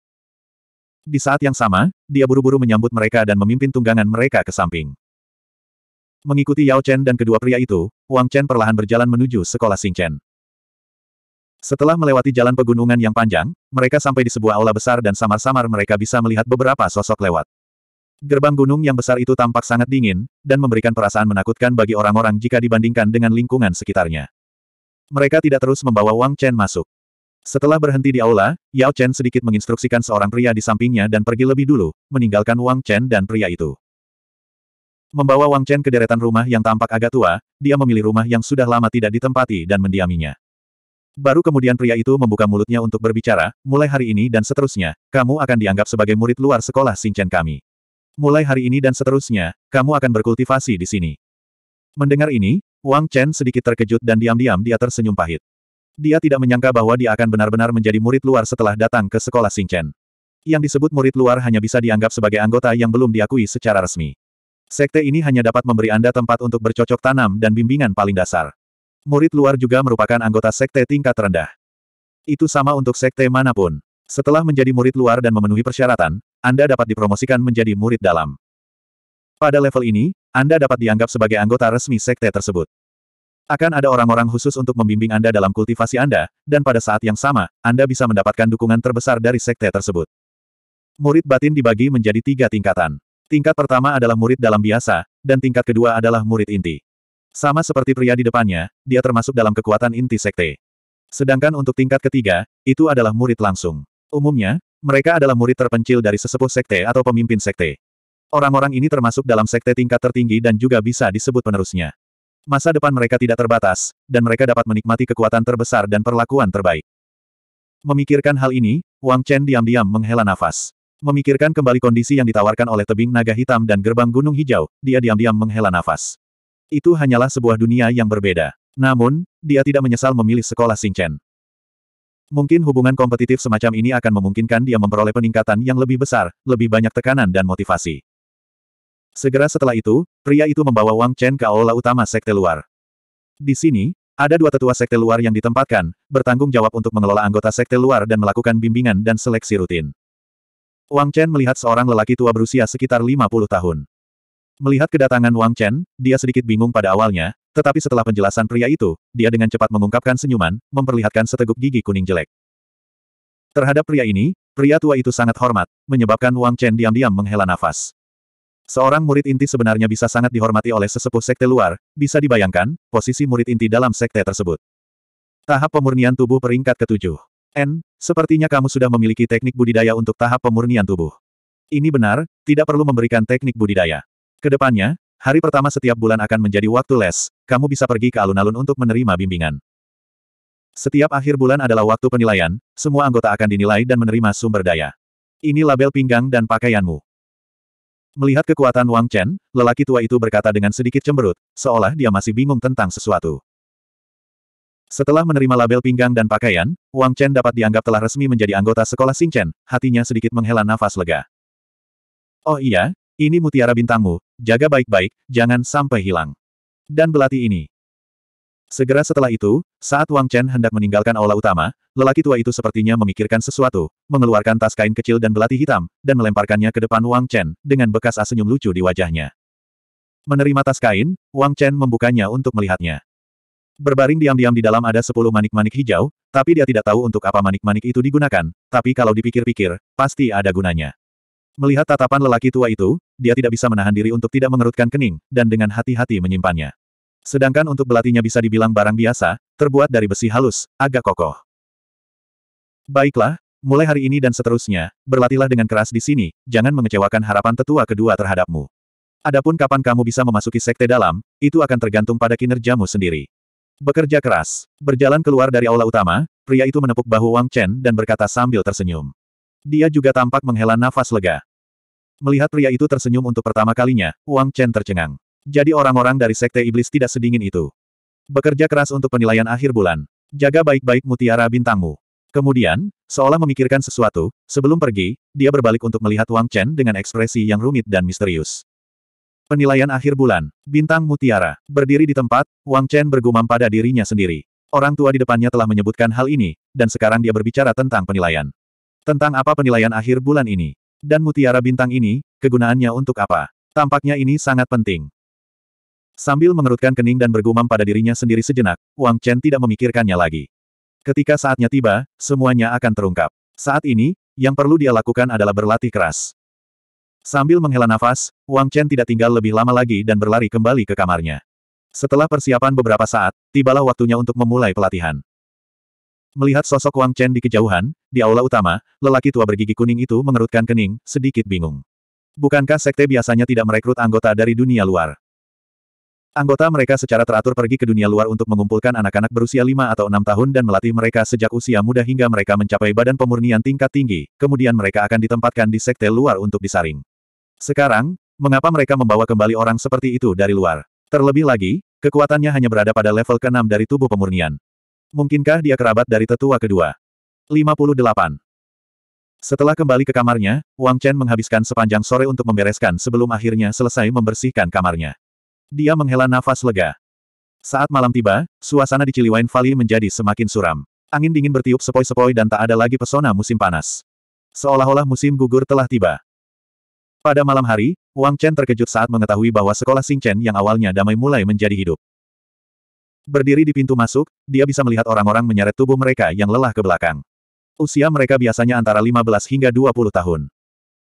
[SPEAKER 1] Di saat yang sama, dia buru-buru menyambut mereka dan memimpin tunggangan mereka ke samping. Mengikuti Yao Chen dan kedua pria itu, Wang Chen perlahan berjalan menuju sekolah Xing Chen. Setelah melewati jalan pegunungan yang panjang, mereka sampai di sebuah aula besar dan samar-samar mereka bisa melihat beberapa sosok lewat. Gerbang gunung yang besar itu tampak sangat dingin, dan memberikan perasaan menakutkan bagi orang-orang jika dibandingkan dengan lingkungan sekitarnya. Mereka tidak terus membawa Wang Chen masuk. Setelah berhenti di aula, Yao Chen sedikit menginstruksikan seorang pria di sampingnya dan pergi lebih dulu, meninggalkan Wang Chen dan pria itu. Membawa Wang Chen ke deretan rumah yang tampak agak tua, dia memilih rumah yang sudah lama tidak ditempati dan mendiaminya. Baru kemudian pria itu membuka mulutnya untuk berbicara, mulai hari ini dan seterusnya, kamu akan dianggap sebagai murid luar sekolah Chen kami. Mulai hari ini dan seterusnya, kamu akan berkultivasi di sini. Mendengar ini, Wang Chen sedikit terkejut dan diam-diam dia tersenyum pahit. Dia tidak menyangka bahwa dia akan benar-benar menjadi murid luar setelah datang ke sekolah Sing Chen. Yang disebut murid luar hanya bisa dianggap sebagai anggota yang belum diakui secara resmi. Sekte ini hanya dapat memberi Anda tempat untuk bercocok tanam dan bimbingan paling dasar. Murid luar juga merupakan anggota sekte tingkat rendah. Itu sama untuk sekte manapun. Setelah menjadi murid luar dan memenuhi persyaratan, Anda dapat dipromosikan menjadi murid dalam. Pada level ini, anda dapat dianggap sebagai anggota resmi sekte tersebut. Akan ada orang-orang khusus untuk membimbing Anda dalam kultivasi Anda, dan pada saat yang sama, Anda bisa mendapatkan dukungan terbesar dari sekte tersebut. Murid batin dibagi menjadi tiga tingkatan. Tingkat pertama adalah murid dalam biasa, dan tingkat kedua adalah murid inti. Sama seperti pria di depannya, dia termasuk dalam kekuatan inti sekte. Sedangkan untuk tingkat ketiga, itu adalah murid langsung. Umumnya, mereka adalah murid terpencil dari sesepuh sekte atau pemimpin sekte. Orang-orang ini termasuk dalam sekte tingkat tertinggi dan juga bisa disebut penerusnya. Masa depan mereka tidak terbatas, dan mereka dapat menikmati kekuatan terbesar dan perlakuan terbaik. Memikirkan hal ini, Wang Chen diam-diam menghela nafas. Memikirkan kembali kondisi yang ditawarkan oleh tebing naga hitam dan gerbang gunung hijau, dia diam-diam menghela nafas. Itu hanyalah sebuah dunia yang berbeda. Namun, dia tidak menyesal memilih sekolah Xingchen. Mungkin hubungan kompetitif semacam ini akan memungkinkan dia memperoleh peningkatan yang lebih besar, lebih banyak tekanan dan motivasi. Segera setelah itu, pria itu membawa Wang Chen ke aula utama sekte luar. Di sini, ada dua tetua sekte luar yang ditempatkan, bertanggung jawab untuk mengelola anggota sekte luar dan melakukan bimbingan dan seleksi rutin. Wang Chen melihat seorang lelaki tua berusia sekitar 50 tahun. Melihat kedatangan Wang Chen, dia sedikit bingung pada awalnya, tetapi setelah penjelasan pria itu, dia dengan cepat mengungkapkan senyuman, memperlihatkan seteguk gigi kuning jelek. Terhadap pria ini, pria tua itu sangat hormat, menyebabkan Wang Chen diam-diam menghela nafas. Seorang murid inti sebenarnya bisa sangat dihormati oleh sesepuh sekte luar, bisa dibayangkan, posisi murid inti dalam sekte tersebut. Tahap pemurnian tubuh peringkat ketujuh. N, sepertinya kamu sudah memiliki teknik budidaya untuk tahap pemurnian tubuh. Ini benar, tidak perlu memberikan teknik budidaya. Kedepannya, hari pertama setiap bulan akan menjadi waktu les, kamu bisa pergi ke alun-alun untuk menerima bimbingan. Setiap akhir bulan adalah waktu penilaian, semua anggota akan dinilai dan menerima sumber daya. Ini label pinggang dan pakaianmu. Melihat kekuatan Wang Chen, lelaki tua itu berkata dengan sedikit cemberut, seolah dia masih bingung tentang sesuatu. Setelah menerima label pinggang dan pakaian, Wang Chen dapat dianggap telah resmi menjadi anggota sekolah Chen, hatinya sedikit menghela nafas lega. Oh iya, ini mutiara bintangmu, jaga baik-baik, jangan sampai hilang. Dan belati ini. Segera setelah itu, saat Wang Chen hendak meninggalkan aula utama, lelaki tua itu sepertinya memikirkan sesuatu, mengeluarkan tas kain kecil dan belati hitam, dan melemparkannya ke depan Wang Chen, dengan bekas senyum lucu di wajahnya. Menerima tas kain, Wang Chen membukanya untuk melihatnya. Berbaring diam-diam di dalam ada sepuluh manik-manik hijau, tapi dia tidak tahu untuk apa manik-manik itu digunakan, tapi kalau dipikir-pikir, pasti ada gunanya. Melihat tatapan lelaki tua itu, dia tidak bisa menahan diri untuk tidak mengerutkan kening, dan dengan hati-hati menyimpannya. Sedangkan untuk belatinya bisa dibilang barang biasa, terbuat dari besi halus, agak kokoh. Baiklah, mulai hari ini dan seterusnya, berlatihlah dengan keras di sini, jangan mengecewakan harapan tetua kedua terhadapmu. Adapun kapan kamu bisa memasuki sekte dalam, itu akan tergantung pada kinerjamu sendiri. Bekerja keras. Berjalan keluar dari aula utama, pria itu menepuk bahu Wang Chen dan berkata sambil tersenyum. Dia juga tampak menghela nafas lega. Melihat pria itu tersenyum untuk pertama kalinya, Wang Chen tercengang. Jadi orang-orang dari Sekte Iblis tidak sedingin itu. Bekerja keras untuk penilaian akhir bulan. Jaga baik-baik mutiara bintangmu. Kemudian, seolah memikirkan sesuatu, sebelum pergi, dia berbalik untuk melihat Wang Chen dengan ekspresi yang rumit dan misterius. Penilaian akhir bulan, bintang mutiara, berdiri di tempat, Wang Chen bergumam pada dirinya sendiri. Orang tua di depannya telah menyebutkan hal ini, dan sekarang dia berbicara tentang penilaian. Tentang apa penilaian akhir bulan ini? Dan mutiara bintang ini, kegunaannya untuk apa? Tampaknya ini sangat penting. Sambil mengerutkan kening dan bergumam pada dirinya sendiri sejenak, Wang Chen tidak memikirkannya lagi. Ketika saatnya tiba, semuanya akan terungkap. Saat ini, yang perlu dia lakukan adalah berlatih keras. Sambil menghela nafas, Wang Chen tidak tinggal lebih lama lagi dan berlari kembali ke kamarnya. Setelah persiapan beberapa saat, tibalah waktunya untuk memulai pelatihan. Melihat sosok Wang Chen di kejauhan, di aula utama, lelaki tua bergigi kuning itu mengerutkan kening, sedikit bingung. Bukankah sekte biasanya tidak merekrut anggota dari dunia luar? Anggota mereka secara teratur pergi ke dunia luar untuk mengumpulkan anak-anak berusia 5 atau 6 tahun dan melatih mereka sejak usia muda hingga mereka mencapai badan pemurnian tingkat tinggi, kemudian mereka akan ditempatkan di sekte luar untuk disaring. Sekarang, mengapa mereka membawa kembali orang seperti itu dari luar? Terlebih lagi, kekuatannya hanya berada pada level ke-6 dari tubuh pemurnian. Mungkinkah dia kerabat dari tetua kedua? 58. Setelah kembali ke kamarnya, Wang Chen menghabiskan sepanjang sore untuk membereskan sebelum akhirnya selesai membersihkan kamarnya. Dia menghela nafas lega. Saat malam tiba, suasana di Ciliwain Valley menjadi semakin suram. Angin dingin bertiup sepoi-sepoi dan tak ada lagi pesona musim panas. Seolah-olah musim gugur telah tiba. Pada malam hari, Wang Chen terkejut saat mengetahui bahwa sekolah Xing Chen yang awalnya damai mulai menjadi hidup. Berdiri di pintu masuk, dia bisa melihat orang-orang menyeret tubuh mereka yang lelah ke belakang. Usia mereka biasanya antara 15 hingga 20 tahun.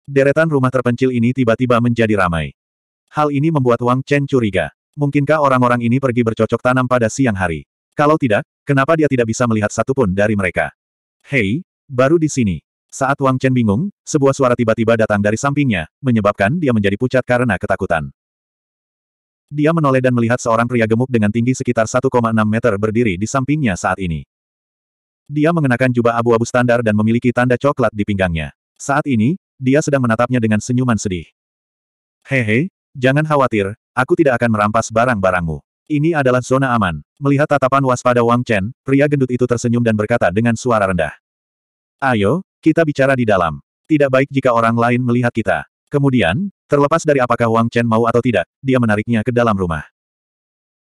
[SPEAKER 1] Deretan rumah terpencil ini tiba-tiba menjadi ramai. Hal ini membuat Wang Chen curiga. Mungkinkah orang-orang ini pergi bercocok tanam pada siang hari? Kalau tidak, kenapa dia tidak bisa melihat satupun dari mereka? Hei, baru di sini. Saat Wang Chen bingung, sebuah suara tiba-tiba datang dari sampingnya, menyebabkan dia menjadi pucat karena ketakutan. Dia menoleh dan melihat seorang pria gemuk dengan tinggi sekitar 1,6 meter berdiri di sampingnya saat ini. Dia mengenakan jubah abu-abu standar dan memiliki tanda coklat di pinggangnya. Saat ini, dia sedang menatapnya dengan senyuman sedih. Hehe, Jangan khawatir, aku tidak akan merampas barang-barangmu. Ini adalah zona aman. Melihat tatapan waspada Wang Chen, pria gendut itu tersenyum dan berkata dengan suara rendah. Ayo, kita bicara di dalam. Tidak baik jika orang lain melihat kita. Kemudian, terlepas dari apakah Wang Chen mau atau tidak, dia menariknya ke dalam rumah.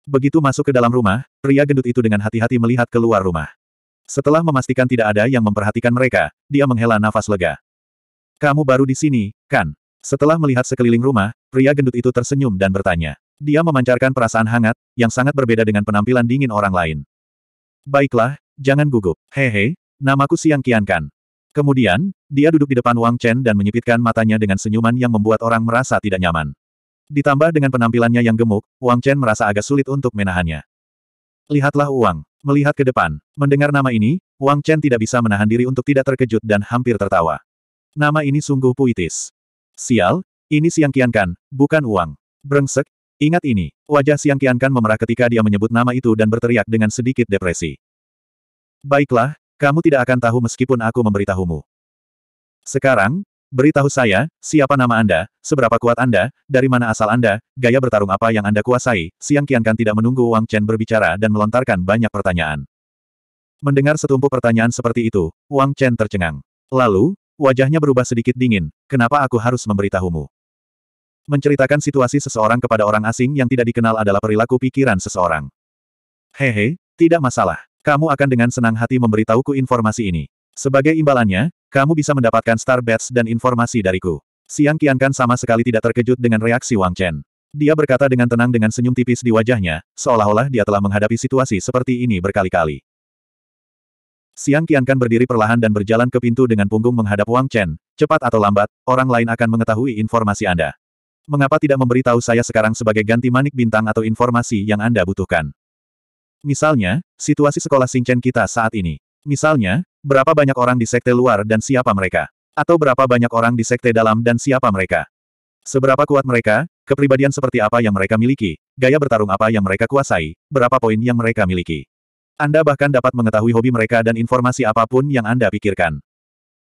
[SPEAKER 1] Begitu masuk ke dalam rumah, pria gendut itu dengan hati-hati melihat keluar rumah. Setelah memastikan tidak ada yang memperhatikan mereka, dia menghela nafas lega. Kamu baru di sini, kan? Setelah melihat sekeliling rumah, pria gendut itu tersenyum dan bertanya. Dia memancarkan perasaan hangat, yang sangat berbeda dengan penampilan dingin orang lain. Baiklah, jangan gugup. Hehe, namaku Siang Kiankan. Kemudian, dia duduk di depan Wang Chen dan menyipitkan matanya dengan senyuman yang membuat orang merasa tidak nyaman. Ditambah dengan penampilannya yang gemuk, Wang Chen merasa agak sulit untuk menahannya. Lihatlah Wang. Melihat ke depan, mendengar nama ini, Wang Chen tidak bisa menahan diri untuk tidak terkejut dan hampir tertawa. Nama ini sungguh puitis. Sial, ini Siang Kiankan, bukan uang. Brengsek, ingat ini. Wajah Siang Kiankan memerah ketika dia menyebut nama itu dan berteriak dengan sedikit depresi. Baiklah, kamu tidak akan tahu meskipun aku memberitahumu. Sekarang, beritahu saya, siapa nama Anda, seberapa kuat Anda, dari mana asal Anda, gaya bertarung apa yang Anda kuasai, Siang Kiankan tidak menunggu Wang Chen berbicara dan melontarkan banyak pertanyaan. Mendengar setumpuk pertanyaan seperti itu, Wang Chen tercengang. Lalu, Wajahnya berubah sedikit dingin, kenapa aku harus memberitahumu? Menceritakan situasi seseorang kepada orang asing yang tidak dikenal adalah perilaku pikiran seseorang. Hehe, tidak masalah. Kamu akan dengan senang hati memberitahuku informasi ini. Sebagai imbalannya, kamu bisa mendapatkan star bets dan informasi dariku. Siang kan sama sekali tidak terkejut dengan reaksi Wang Chen. Dia berkata dengan tenang dengan senyum tipis di wajahnya, seolah-olah dia telah menghadapi situasi seperti ini berkali-kali. Siang Qiankan berdiri perlahan dan berjalan ke pintu dengan punggung menghadap Wang Chen. Cepat atau lambat, orang lain akan mengetahui informasi Anda. Mengapa tidak memberitahu saya sekarang sebagai ganti manik bintang atau informasi yang Anda butuhkan? Misalnya, situasi sekolah Sing Chen kita saat ini. Misalnya, berapa banyak orang di sekte luar dan siapa mereka? Atau berapa banyak orang di sekte dalam dan siapa mereka? Seberapa kuat mereka, kepribadian seperti apa yang mereka miliki, gaya bertarung apa yang mereka kuasai, berapa poin yang mereka miliki. Anda bahkan dapat mengetahui hobi mereka dan informasi apapun yang Anda pikirkan.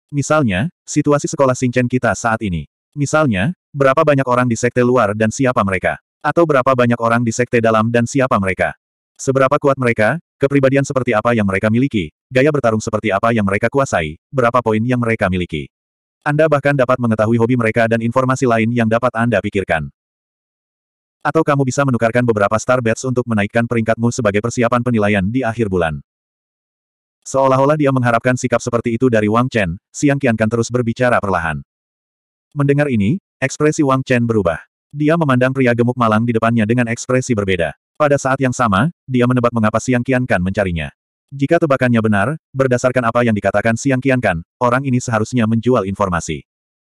[SPEAKER 1] Misalnya, situasi sekolah Singchen kita saat ini. Misalnya, berapa banyak orang di sekte luar dan siapa mereka. Atau berapa banyak orang di sekte dalam dan siapa mereka. Seberapa kuat mereka, kepribadian seperti apa yang mereka miliki, gaya bertarung seperti apa yang mereka kuasai, berapa poin yang mereka miliki. Anda bahkan dapat mengetahui hobi mereka dan informasi lain yang dapat Anda pikirkan. Atau kamu bisa menukarkan beberapa star bets untuk menaikkan peringkatmu sebagai persiapan penilaian di akhir bulan. Seolah-olah dia mengharapkan sikap seperti itu dari Wang Chen, Siang Qiankan terus berbicara perlahan. Mendengar ini, ekspresi Wang Chen berubah. Dia memandang pria gemuk malang di depannya dengan ekspresi berbeda. Pada saat yang sama, dia menebak mengapa Siang Qiankan mencarinya. Jika tebakannya benar, berdasarkan apa yang dikatakan Siang Qiankan, orang ini seharusnya menjual informasi.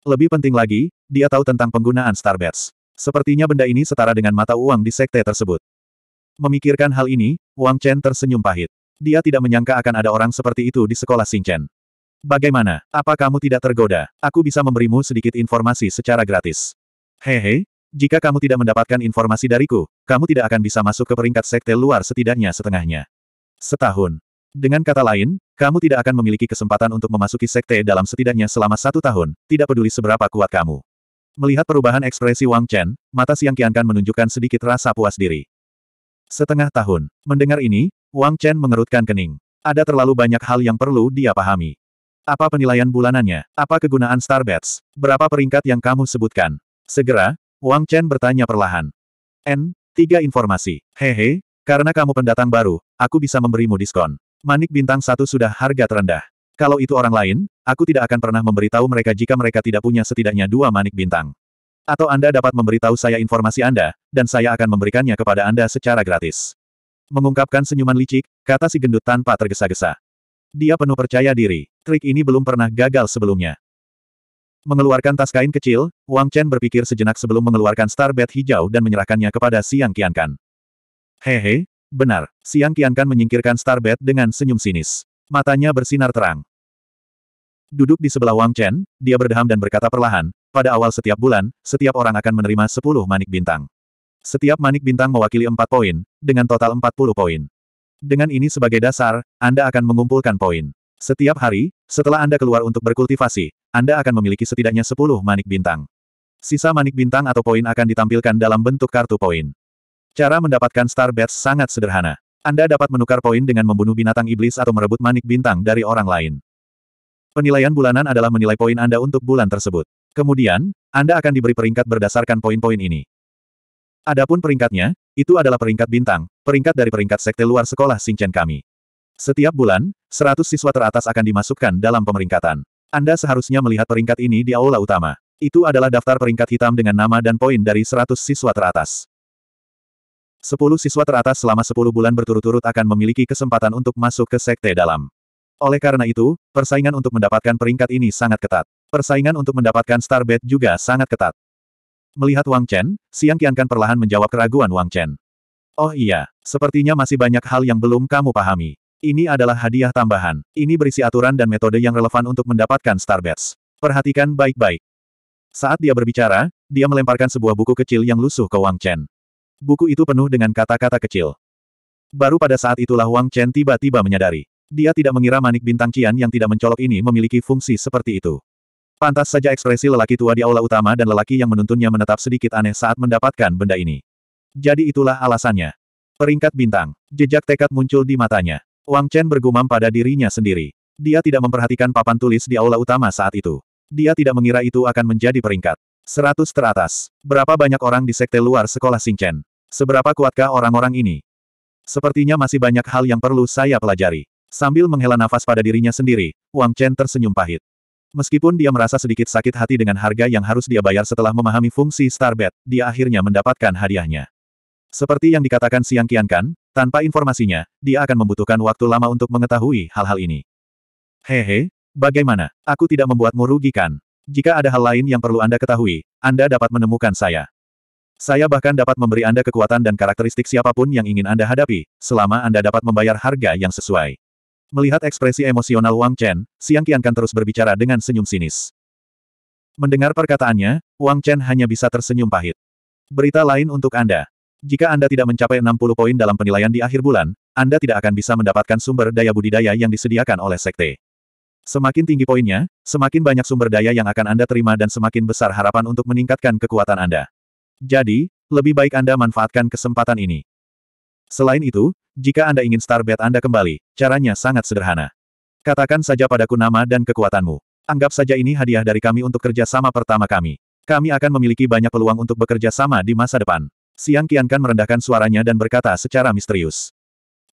[SPEAKER 1] Lebih penting lagi, dia tahu tentang penggunaan Starbets. Sepertinya benda ini setara dengan mata uang di sekte tersebut. Memikirkan hal ini, Wang Chen tersenyum pahit. Dia tidak menyangka akan ada orang seperti itu di sekolah Chen. Bagaimana? Apa kamu tidak tergoda? Aku bisa memberimu sedikit informasi secara gratis. Hehe, jika kamu tidak mendapatkan informasi dariku, kamu tidak akan bisa masuk ke peringkat sekte luar setidaknya setengahnya. Setahun. Dengan kata lain, kamu tidak akan memiliki kesempatan untuk memasuki sekte dalam setidaknya selama satu tahun, tidak peduli seberapa kuat kamu. Melihat perubahan ekspresi Wang Chen, mata Siang Qiankan menunjukkan sedikit rasa puas diri. Setengah tahun. Mendengar ini, Wang Chen mengerutkan kening. Ada terlalu banyak hal yang perlu dia pahami. Apa penilaian bulanannya? Apa kegunaan Starbets? Berapa peringkat yang kamu sebutkan? Segera, Wang Chen bertanya perlahan. N, tiga informasi. Hehe, karena kamu pendatang baru, aku bisa memberimu diskon. Manik bintang satu sudah harga terendah. Kalau itu orang lain, aku tidak akan pernah memberitahu mereka jika mereka tidak punya setidaknya dua manik bintang. Atau Anda dapat memberitahu saya informasi Anda, dan saya akan memberikannya kepada Anda secara gratis. Mengungkapkan senyuman licik, kata si gendut tanpa tergesa-gesa. Dia penuh percaya diri, trik ini belum pernah gagal sebelumnya. Mengeluarkan tas kain kecil, Wang Chen berpikir sejenak sebelum mengeluarkan Starbet hijau dan menyerahkannya kepada Siang Qiankan. Hehe, benar, Siang Qiankan menyingkirkan Starbet dengan senyum sinis. Matanya bersinar terang. Duduk di sebelah Wang Chen, dia berdeham dan berkata perlahan, pada awal setiap bulan, setiap orang akan menerima 10 manik bintang. Setiap manik bintang mewakili 4 poin, dengan total 40 poin. Dengan ini sebagai dasar, Anda akan mengumpulkan poin. Setiap hari, setelah Anda keluar untuk berkultivasi, Anda akan memiliki setidaknya 10 manik bintang. Sisa manik bintang atau poin akan ditampilkan dalam bentuk kartu poin. Cara mendapatkan Star Bats sangat sederhana. Anda dapat menukar poin dengan membunuh binatang iblis atau merebut manik bintang dari orang lain. Penilaian bulanan adalah menilai poin Anda untuk bulan tersebut. Kemudian, Anda akan diberi peringkat berdasarkan poin-poin ini. Adapun peringkatnya, itu adalah peringkat bintang, peringkat dari peringkat sekte luar sekolah Singchen kami. Setiap bulan, 100 siswa teratas akan dimasukkan dalam pemeringkatan. Anda seharusnya melihat peringkat ini di aula utama. Itu adalah daftar peringkat hitam dengan nama dan poin dari 100 siswa teratas. 10 siswa teratas selama 10 bulan berturut-turut akan memiliki kesempatan untuk masuk ke sekte dalam. Oleh karena itu, persaingan untuk mendapatkan peringkat ini sangat ketat. Persaingan untuk mendapatkan Starbet juga sangat ketat. Melihat Wang Chen, Siang Qiankan perlahan menjawab keraguan Wang Chen. Oh iya, sepertinya masih banyak hal yang belum kamu pahami. Ini adalah hadiah tambahan. Ini berisi aturan dan metode yang relevan untuk mendapatkan Starbet. Perhatikan baik-baik. Saat dia berbicara, dia melemparkan sebuah buku kecil yang lusuh ke Wang Chen. Buku itu penuh dengan kata-kata kecil. Baru pada saat itulah Wang Chen tiba-tiba menyadari. Dia tidak mengira manik bintang Qian yang tidak mencolok ini memiliki fungsi seperti itu. Pantas saja ekspresi lelaki tua di aula utama dan lelaki yang menuntunnya menetap sedikit aneh saat mendapatkan benda ini. Jadi itulah alasannya. Peringkat bintang. Jejak tekad muncul di matanya. Wang Chen bergumam pada dirinya sendiri. Dia tidak memperhatikan papan tulis di aula utama saat itu. Dia tidak mengira itu akan menjadi peringkat. seratus teratas. Berapa banyak orang di sekte luar sekolah Sing Chen? Seberapa kuatkah orang-orang ini? Sepertinya masih banyak hal yang perlu saya pelajari. Sambil menghela nafas pada dirinya sendiri, Wang Chen tersenyum pahit. Meskipun dia merasa sedikit sakit hati dengan harga yang harus dia bayar setelah memahami fungsi Starbed, dia akhirnya mendapatkan hadiahnya. Seperti yang dikatakan Siang Kan, tanpa informasinya, dia akan membutuhkan waktu lama untuk mengetahui hal-hal ini. Hehe, bagaimana? Aku tidak membuatmu rugikan. Jika ada hal lain yang perlu Anda ketahui, Anda dapat menemukan saya. Saya bahkan dapat memberi Anda kekuatan dan karakteristik siapapun yang ingin Anda hadapi, selama Anda dapat membayar harga yang sesuai. Melihat ekspresi emosional Wang Chen, Siang Qiankan terus berbicara dengan senyum sinis. Mendengar perkataannya, Wang Chen hanya bisa tersenyum pahit. Berita lain untuk Anda. Jika Anda tidak mencapai 60 poin dalam penilaian di akhir bulan, Anda tidak akan bisa mendapatkan sumber daya budidaya yang disediakan oleh sekte. Semakin tinggi poinnya, semakin banyak sumber daya yang akan Anda terima dan semakin besar harapan untuk meningkatkan kekuatan Anda. Jadi, lebih baik Anda manfaatkan kesempatan ini. Selain itu, jika Anda ingin starbet Anda kembali, caranya sangat sederhana. Katakan saja padaku nama dan kekuatanmu. Anggap saja ini hadiah dari kami untuk kerjasama pertama kami. Kami akan memiliki banyak peluang untuk bekerja sama di masa depan. Siang Kian kan merendahkan suaranya dan berkata secara misterius.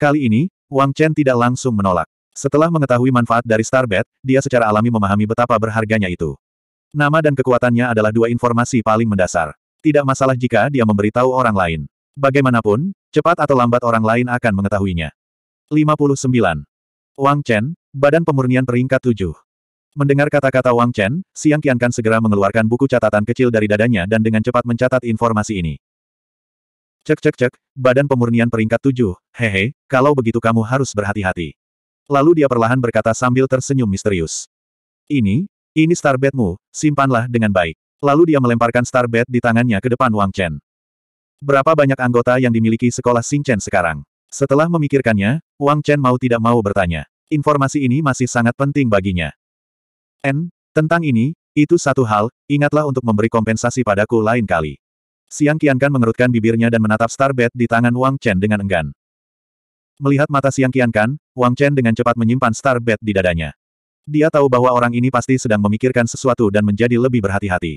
[SPEAKER 1] Kali ini, Wang Chen tidak langsung menolak. Setelah mengetahui manfaat dari starbet, dia secara alami memahami betapa berharganya itu. Nama dan kekuatannya adalah dua informasi paling mendasar. Tidak masalah jika dia memberitahu orang lain. Bagaimanapun, Cepat atau lambat orang lain akan mengetahuinya. 59. Wang Chen, Badan Pemurnian Peringkat 7. Mendengar kata-kata Wang Chen, Siang Kian Kan segera mengeluarkan buku catatan kecil dari dadanya dan dengan cepat mencatat informasi ini. Cek cek cek, Badan Pemurnian Peringkat 7, hehe, kalau begitu kamu harus berhati-hati. Lalu dia perlahan berkata sambil tersenyum misterius. Ini, ini starbedmu, simpanlah dengan baik. Lalu dia melemparkan starbed di tangannya ke depan Wang Chen. Berapa banyak anggota yang dimiliki sekolah Chen sekarang? Setelah memikirkannya, Wang Chen mau tidak mau bertanya. Informasi ini masih sangat penting baginya. N, tentang ini, itu satu hal, ingatlah untuk memberi kompensasi padaku lain kali. Siang Qiankan mengerutkan bibirnya dan menatap Starbet di tangan Wang Chen dengan enggan. Melihat mata Siang Qiankan, Wang Chen dengan cepat menyimpan Starbet di dadanya. Dia tahu bahwa orang ini pasti sedang memikirkan sesuatu dan menjadi lebih berhati-hati.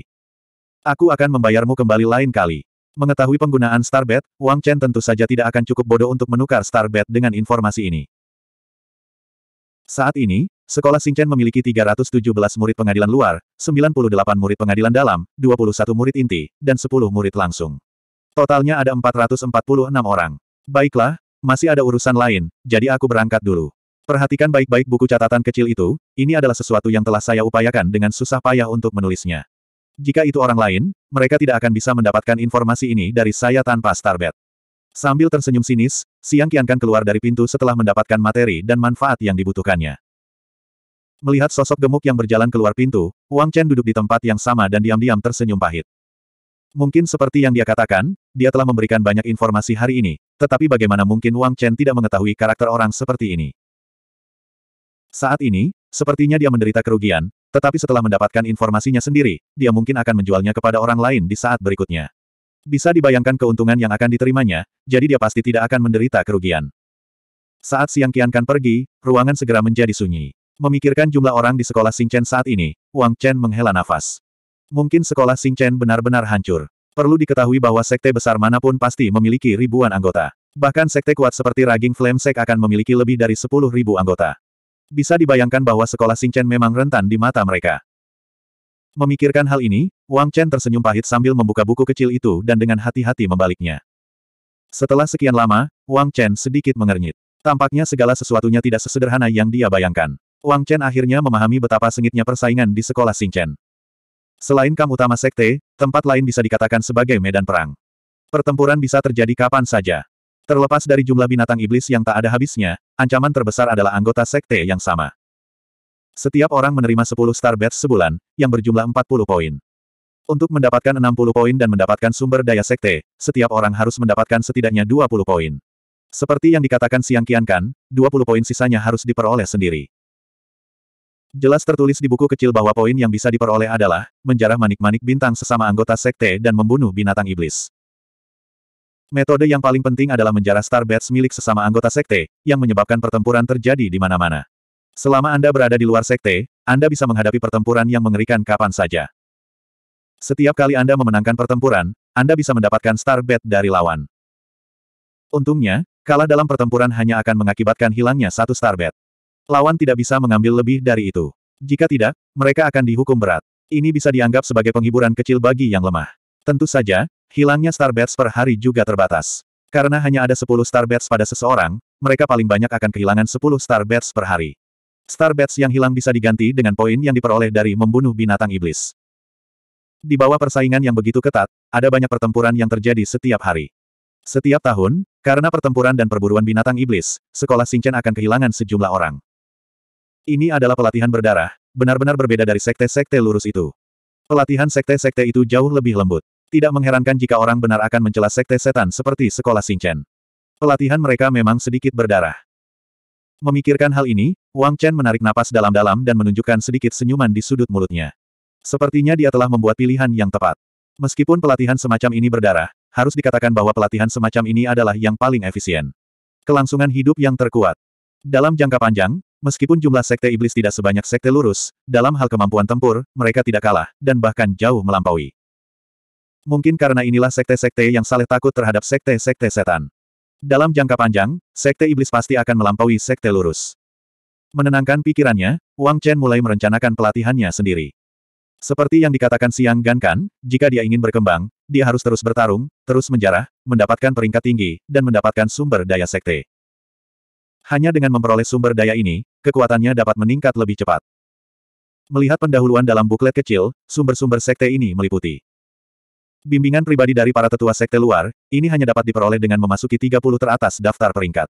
[SPEAKER 1] Aku akan membayarmu kembali lain kali. Mengetahui penggunaan Starbet, Wang Chen tentu saja tidak akan cukup bodoh untuk menukar Starbet dengan informasi ini. Saat ini, sekolah Xingchen memiliki 317 murid pengadilan luar, 98 murid pengadilan dalam, 21 murid inti, dan 10 murid langsung. Totalnya ada 446 orang. Baiklah, masih ada urusan lain, jadi aku berangkat dulu. Perhatikan baik-baik buku catatan kecil itu, ini adalah sesuatu yang telah saya upayakan dengan susah payah untuk menulisnya. Jika itu orang lain, mereka tidak akan bisa mendapatkan informasi ini dari saya tanpa Starbet. Sambil tersenyum sinis, Siang Kiankan keluar dari pintu setelah mendapatkan materi dan manfaat yang dibutuhkannya. Melihat sosok gemuk yang berjalan keluar pintu, Wang Chen duduk di tempat yang sama dan diam-diam tersenyum pahit. Mungkin seperti yang dia katakan, dia telah memberikan banyak informasi hari ini, tetapi bagaimana mungkin Wang Chen tidak mengetahui karakter orang seperti ini? Saat ini, sepertinya dia menderita kerugian, tetapi setelah mendapatkan informasinya sendiri, dia mungkin akan menjualnya kepada orang lain di saat berikutnya. Bisa dibayangkan keuntungan yang akan diterimanya, jadi dia pasti tidak akan menderita kerugian. Saat Siang kiankan pergi, ruangan segera menjadi sunyi. Memikirkan jumlah orang di sekolah Sing Chen saat ini, Wang Chen menghela nafas. Mungkin sekolah Sing Chen benar-benar hancur. Perlu diketahui bahwa sekte besar manapun pasti memiliki ribuan anggota. Bahkan sekte kuat seperti Raging Flame Sek akan memiliki lebih dari 10.000 anggota. Bisa dibayangkan bahwa sekolah Chen memang rentan di mata mereka. Memikirkan hal ini, Wang Chen tersenyum pahit sambil membuka buku kecil itu dan dengan hati-hati membaliknya. Setelah sekian lama, Wang Chen sedikit mengernyit. Tampaknya segala sesuatunya tidak sesederhana yang dia bayangkan. Wang Chen akhirnya memahami betapa sengitnya persaingan di sekolah Chen. Selain kam utama sekte, tempat lain bisa dikatakan sebagai medan perang. Pertempuran bisa terjadi kapan saja. Terlepas dari jumlah binatang iblis yang tak ada habisnya, ancaman terbesar adalah anggota sekte yang sama. Setiap orang menerima 10 star badge sebulan, yang berjumlah 40 poin. Untuk mendapatkan 60 poin dan mendapatkan sumber daya sekte, setiap orang harus mendapatkan setidaknya 20 poin. Seperti yang dikatakan Siang Kian Kan, 20 poin sisanya harus diperoleh sendiri. Jelas tertulis di buku kecil bahwa poin yang bisa diperoleh adalah, menjarah manik-manik bintang sesama anggota sekte dan membunuh binatang iblis. Metode yang paling penting adalah menjarah Starbats milik sesama anggota sekte, yang menyebabkan pertempuran terjadi di mana-mana. Selama Anda berada di luar sekte, Anda bisa menghadapi pertempuran yang mengerikan kapan saja. Setiap kali Anda memenangkan pertempuran, Anda bisa mendapatkan Starbat dari lawan. Untungnya, kalah dalam pertempuran hanya akan mengakibatkan hilangnya satu Starbat. Lawan tidak bisa mengambil lebih dari itu. Jika tidak, mereka akan dihukum berat. Ini bisa dianggap sebagai penghiburan kecil bagi yang lemah. Tentu saja, Hilangnya starbats per hari juga terbatas. Karena hanya ada 10 starbats pada seseorang, mereka paling banyak akan kehilangan 10 starbats per hari. Starbats yang hilang bisa diganti dengan poin yang diperoleh dari membunuh binatang iblis. Di bawah persaingan yang begitu ketat, ada banyak pertempuran yang terjadi setiap hari. Setiap tahun, karena pertempuran dan perburuan binatang iblis, sekolah Singchen akan kehilangan sejumlah orang. Ini adalah pelatihan berdarah, benar-benar berbeda dari sekte-sekte lurus itu. Pelatihan sekte-sekte itu jauh lebih lembut. Tidak mengherankan jika orang benar akan mencela sekte setan seperti sekolah Xingchen. Pelatihan mereka memang sedikit berdarah. Memikirkan hal ini, Wang Chen menarik napas dalam-dalam dan menunjukkan sedikit senyuman di sudut mulutnya. Sepertinya dia telah membuat pilihan yang tepat. Meskipun pelatihan semacam ini berdarah, harus dikatakan bahwa pelatihan semacam ini adalah yang paling efisien. Kelangsungan hidup yang terkuat. Dalam jangka panjang, meskipun jumlah sekte iblis tidak sebanyak sekte lurus, dalam hal kemampuan tempur, mereka tidak kalah, dan bahkan jauh melampaui. Mungkin karena inilah sekte-sekte yang Saleh takut terhadap sekte-sekte setan. Dalam jangka panjang, sekte iblis pasti akan melampaui sekte lurus. Menenangkan pikirannya, Wang Chen mulai merencanakan pelatihannya sendiri. Seperti yang dikatakan Siang Gan kan, jika dia ingin berkembang, dia harus terus bertarung, terus menjarah, mendapatkan peringkat tinggi, dan mendapatkan sumber daya sekte. Hanya dengan memperoleh sumber daya ini, kekuatannya dapat meningkat lebih cepat. Melihat pendahuluan dalam buklet kecil, sumber-sumber sekte ini meliputi Bimbingan pribadi dari para tetua sekte luar, ini hanya dapat diperoleh dengan memasuki 30 teratas daftar peringkat.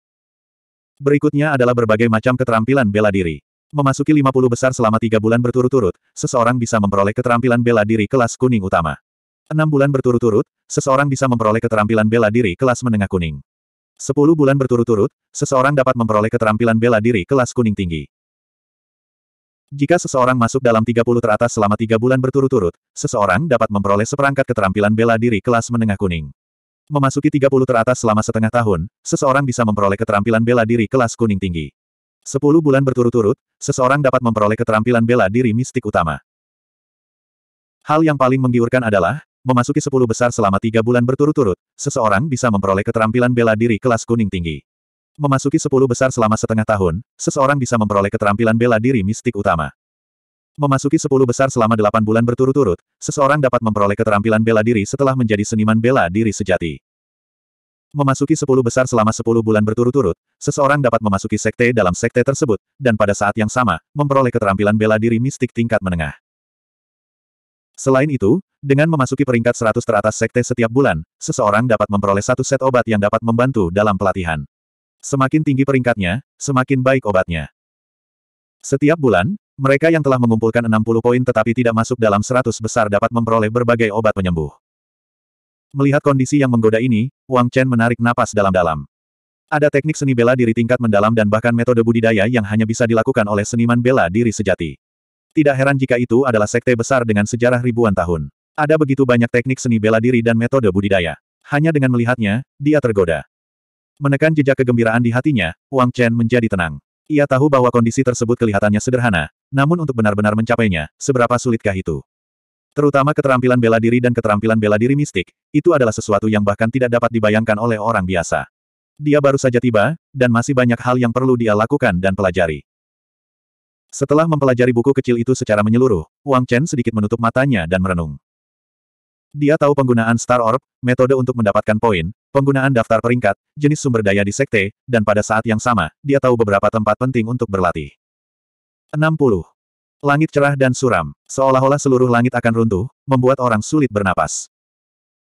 [SPEAKER 1] Berikutnya adalah berbagai macam keterampilan bela diri. Memasuki 50 besar selama 3 bulan berturut-turut, seseorang bisa memperoleh keterampilan bela diri kelas kuning utama. 6 bulan berturut-turut, seseorang bisa memperoleh keterampilan bela diri kelas menengah kuning. 10 bulan berturut-turut, seseorang dapat memperoleh keterampilan bela diri kelas kuning tinggi. Jika seseorang masuk dalam 30 teratas selama tiga bulan berturut-turut, seseorang dapat memperoleh seperangkat keterampilan bela diri kelas menengah kuning. Memasuki 30 teratas selama setengah tahun, seseorang bisa memperoleh keterampilan bela diri kelas kuning tinggi. 10 bulan berturut-turut, seseorang dapat memperoleh keterampilan bela diri mistik utama. Hal yang paling menggiurkan adalah, memasuki 10 besar selama tiga bulan berturut-turut, seseorang bisa memperoleh keterampilan bela diri kelas kuning tinggi. Memasuki sepuluh besar selama setengah tahun, seseorang bisa memperoleh keterampilan bela diri mistik utama. Memasuki sepuluh besar selama delapan bulan berturut-turut, seseorang dapat memperoleh keterampilan bela diri setelah menjadi seniman bela diri sejati. Memasuki sepuluh besar selama sepuluh bulan berturut-turut, seseorang dapat memasuki sekte dalam sekte tersebut, dan pada saat yang sama, memperoleh keterampilan bela diri mistik tingkat menengah. Selain itu, dengan memasuki peringkat seratus teratas sekte setiap bulan, seseorang dapat memperoleh satu set obat yang dapat membantu dalam pelatihan. Semakin tinggi peringkatnya, semakin baik obatnya. Setiap bulan, mereka yang telah mengumpulkan 60 poin tetapi tidak masuk dalam 100 besar dapat memperoleh berbagai obat penyembuh. Melihat kondisi yang menggoda ini, Wang Chen menarik napas dalam-dalam. Ada teknik seni bela diri tingkat mendalam dan bahkan metode budidaya yang hanya bisa dilakukan oleh seniman bela diri sejati. Tidak heran jika itu adalah sekte besar dengan sejarah ribuan tahun. Ada begitu banyak teknik seni bela diri dan metode budidaya. Hanya dengan melihatnya, dia tergoda. Menekan jejak kegembiraan di hatinya, Wang Chen menjadi tenang. Ia tahu bahwa kondisi tersebut kelihatannya sederhana, namun untuk benar-benar mencapainya, seberapa sulitkah itu? Terutama keterampilan bela diri dan keterampilan bela diri mistik, itu adalah sesuatu yang bahkan tidak dapat dibayangkan oleh orang biasa. Dia baru saja tiba, dan masih banyak hal yang perlu dia lakukan dan pelajari. Setelah mempelajari buku kecil itu secara menyeluruh, Wang Chen sedikit menutup matanya dan merenung. Dia tahu penggunaan Star Orb, metode untuk mendapatkan poin, penggunaan daftar peringkat, jenis sumber daya di sekte, dan pada saat yang sama, dia tahu beberapa tempat penting untuk berlatih. 60. Langit cerah dan suram, seolah-olah seluruh langit akan runtuh, membuat orang sulit bernapas.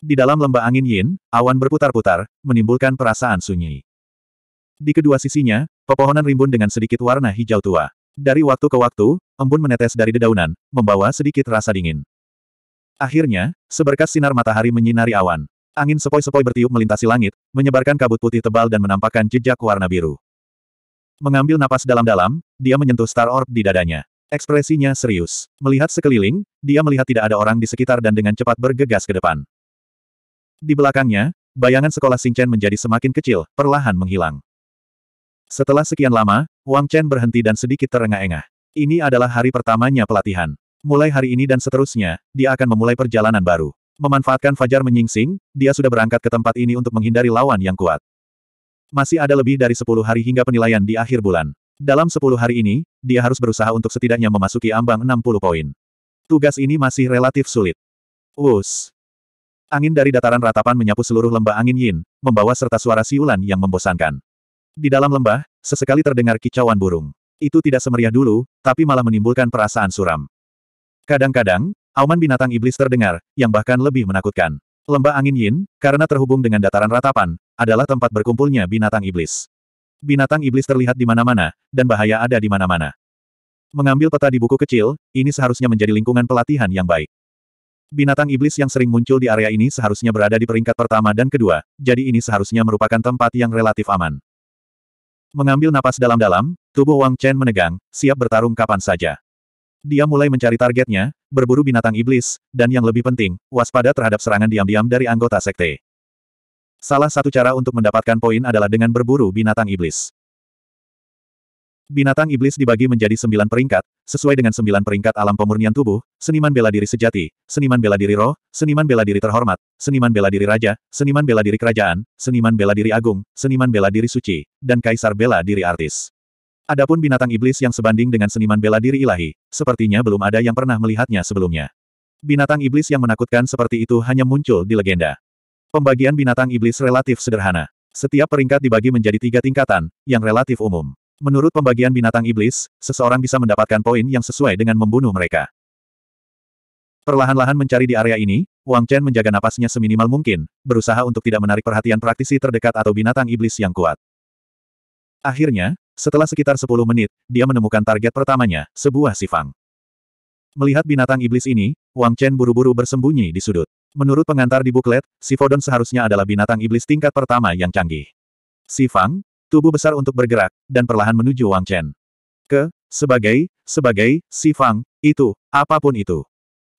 [SPEAKER 1] Di dalam lembah angin yin, awan berputar-putar, menimbulkan perasaan sunyi. Di kedua sisinya, pepohonan rimbun dengan sedikit warna hijau tua. Dari waktu ke waktu, embun menetes dari dedaunan, membawa sedikit rasa dingin. Akhirnya, seberkas sinar matahari menyinari awan. Angin sepoi-sepoi bertiup melintasi langit, menyebarkan kabut putih tebal dan menampakkan jejak warna biru. Mengambil napas dalam-dalam, dia menyentuh Star Orb di dadanya. Ekspresinya serius. Melihat sekeliling, dia melihat tidak ada orang di sekitar dan dengan cepat bergegas ke depan. Di belakangnya, bayangan sekolah Chen menjadi semakin kecil, perlahan menghilang. Setelah sekian lama, Wang Chen berhenti dan sedikit terengah-engah. Ini adalah hari pertamanya pelatihan. Mulai hari ini dan seterusnya, dia akan memulai perjalanan baru. Memanfaatkan Fajar menyingsing, dia sudah berangkat ke tempat ini untuk menghindari lawan yang kuat. Masih ada lebih dari 10 hari hingga penilaian di akhir bulan. Dalam 10 hari ini, dia harus berusaha untuk setidaknya memasuki ambang 60 poin. Tugas ini masih relatif sulit. Us. Angin dari dataran ratapan menyapu seluruh lembah angin Yin, membawa serta suara siulan yang membosankan. Di dalam lembah, sesekali terdengar kicauan burung. Itu tidak semeriah dulu, tapi malah menimbulkan perasaan suram. Kadang-kadang, Auman binatang iblis terdengar, yang bahkan lebih menakutkan. Lembah angin yin, karena terhubung dengan dataran ratapan, adalah tempat berkumpulnya binatang iblis. Binatang iblis terlihat di mana-mana, dan bahaya ada di mana-mana. Mengambil peta di buku kecil, ini seharusnya menjadi lingkungan pelatihan yang baik. Binatang iblis yang sering muncul di area ini seharusnya berada di peringkat pertama dan kedua, jadi ini seharusnya merupakan tempat yang relatif aman. Mengambil napas dalam-dalam, tubuh Wang Chen menegang, siap bertarung kapan saja. Dia mulai mencari targetnya, berburu binatang iblis, dan yang lebih penting, waspada terhadap serangan diam-diam dari anggota sekte. Salah satu cara untuk mendapatkan poin adalah dengan berburu binatang iblis. Binatang iblis dibagi menjadi sembilan peringkat, sesuai dengan sembilan peringkat alam pemurnian tubuh, seniman bela diri sejati, seniman bela diri roh, seniman bela diri terhormat, seniman bela diri raja, seniman bela diri kerajaan, seniman bela diri agung, seniman bela diri suci, dan kaisar bela diri artis. Adapun binatang iblis yang sebanding dengan seniman bela diri ilahi, sepertinya belum ada yang pernah melihatnya sebelumnya. Binatang iblis yang menakutkan seperti itu hanya muncul di legenda. Pembagian binatang iblis relatif sederhana. Setiap peringkat dibagi menjadi tiga tingkatan, yang relatif umum. Menurut pembagian binatang iblis, seseorang bisa mendapatkan poin yang sesuai dengan membunuh mereka. Perlahan-lahan mencari di area ini, Wang Chen menjaga napasnya seminimal mungkin, berusaha untuk tidak menarik perhatian praktisi terdekat atau binatang iblis yang kuat. Akhirnya, setelah sekitar 10 menit, dia menemukan target pertamanya, sebuah sifang. Melihat binatang iblis ini, Wang Chen buru-buru bersembunyi di sudut. Menurut pengantar di buklet, Sifodon seharusnya adalah binatang iblis tingkat pertama yang canggih. Sifang, tubuh besar untuk bergerak, dan perlahan menuju Wang Chen. Ke, sebagai, sebagai, Sifang, itu, apapun itu.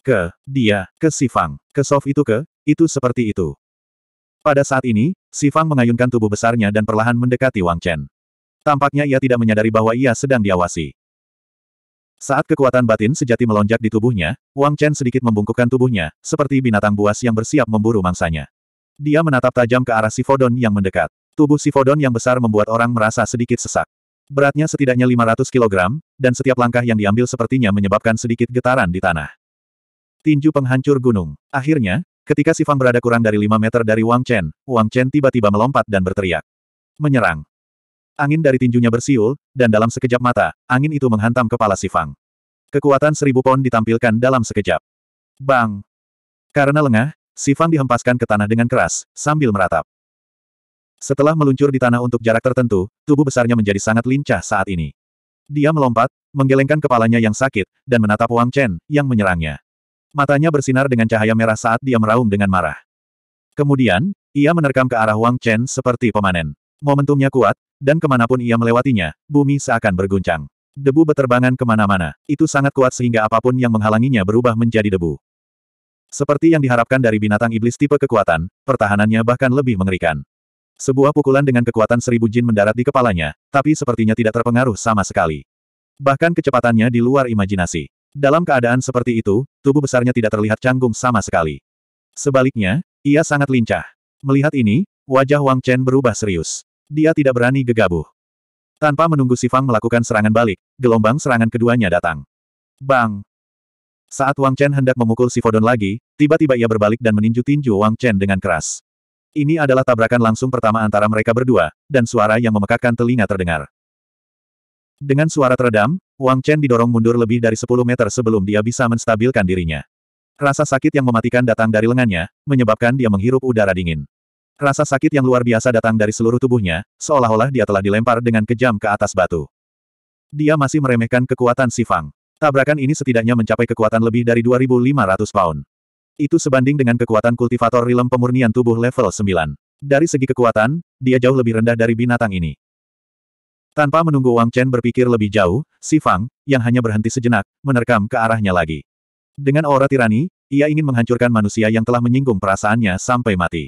[SPEAKER 1] Ke, dia, ke Sifang, ke Sof itu ke, itu seperti itu. Pada saat ini, Sifang mengayunkan tubuh besarnya dan perlahan mendekati Wang Chen. Tampaknya ia tidak menyadari bahwa ia sedang diawasi. Saat kekuatan batin sejati melonjak di tubuhnya, Wang Chen sedikit membungkukkan tubuhnya, seperti binatang buas yang bersiap memburu mangsanya. Dia menatap tajam ke arah Sifodon yang mendekat. Tubuh Sifodon yang besar membuat orang merasa sedikit sesak. Beratnya setidaknya 500 kg, dan setiap langkah yang diambil sepertinya menyebabkan sedikit getaran di tanah. Tinju penghancur gunung. Akhirnya, ketika Sifang berada kurang dari 5 meter dari Wang Chen, Wang Chen tiba-tiba melompat dan berteriak. Menyerang. Angin dari tinjunya bersiul, dan dalam sekejap mata, angin itu menghantam kepala Sifang. Kekuatan seribu pon ditampilkan dalam sekejap. Bang! Karena lengah, Sifang dihempaskan ke tanah dengan keras, sambil meratap. Setelah meluncur di tanah untuk jarak tertentu, tubuh besarnya menjadi sangat lincah saat ini. Dia melompat, menggelengkan kepalanya yang sakit, dan menatap Wang Chen, yang menyerangnya. Matanya bersinar dengan cahaya merah saat dia meraung dengan marah. Kemudian, ia menerkam ke arah Wang Chen seperti pemanen. Momentumnya kuat, dan kemanapun ia melewatinya, bumi seakan berguncang. Debu beterbangan kemana-mana. Itu sangat kuat sehingga apapun yang menghalanginya berubah menjadi debu. Seperti yang diharapkan dari binatang iblis tipe kekuatan, pertahanannya bahkan lebih mengerikan. Sebuah pukulan dengan kekuatan seribu jin mendarat di kepalanya, tapi sepertinya tidak terpengaruh sama sekali. Bahkan kecepatannya di luar imajinasi. Dalam keadaan seperti itu, tubuh besarnya tidak terlihat canggung sama sekali. Sebaliknya, ia sangat lincah. Melihat ini, wajah Wang Chen berubah serius. Dia tidak berani gegabah. Tanpa menunggu Sifang melakukan serangan balik, gelombang serangan keduanya datang. Bang! Saat Wang Chen hendak memukul Sifodon lagi, tiba-tiba ia berbalik dan meninju tinju Wang Chen dengan keras. Ini adalah tabrakan langsung pertama antara mereka berdua, dan suara yang memekakkan telinga terdengar. Dengan suara teredam, Wang Chen didorong mundur lebih dari 10 meter sebelum dia bisa menstabilkan dirinya. Rasa sakit yang mematikan datang dari lengannya, menyebabkan dia menghirup udara dingin. Rasa sakit yang luar biasa datang dari seluruh tubuhnya, seolah-olah dia telah dilempar dengan kejam ke atas batu. Dia masih meremehkan kekuatan Sifang. Tabrakan ini setidaknya mencapai kekuatan lebih dari 2.500 pound. Itu sebanding dengan kekuatan kultivator rilem pemurnian tubuh level 9. Dari segi kekuatan, dia jauh lebih rendah dari binatang ini. Tanpa menunggu Wang Chen berpikir lebih jauh, Si Fang, yang hanya berhenti sejenak, menerkam ke arahnya lagi. Dengan aura tirani, ia ingin menghancurkan manusia yang telah menyinggung perasaannya sampai mati.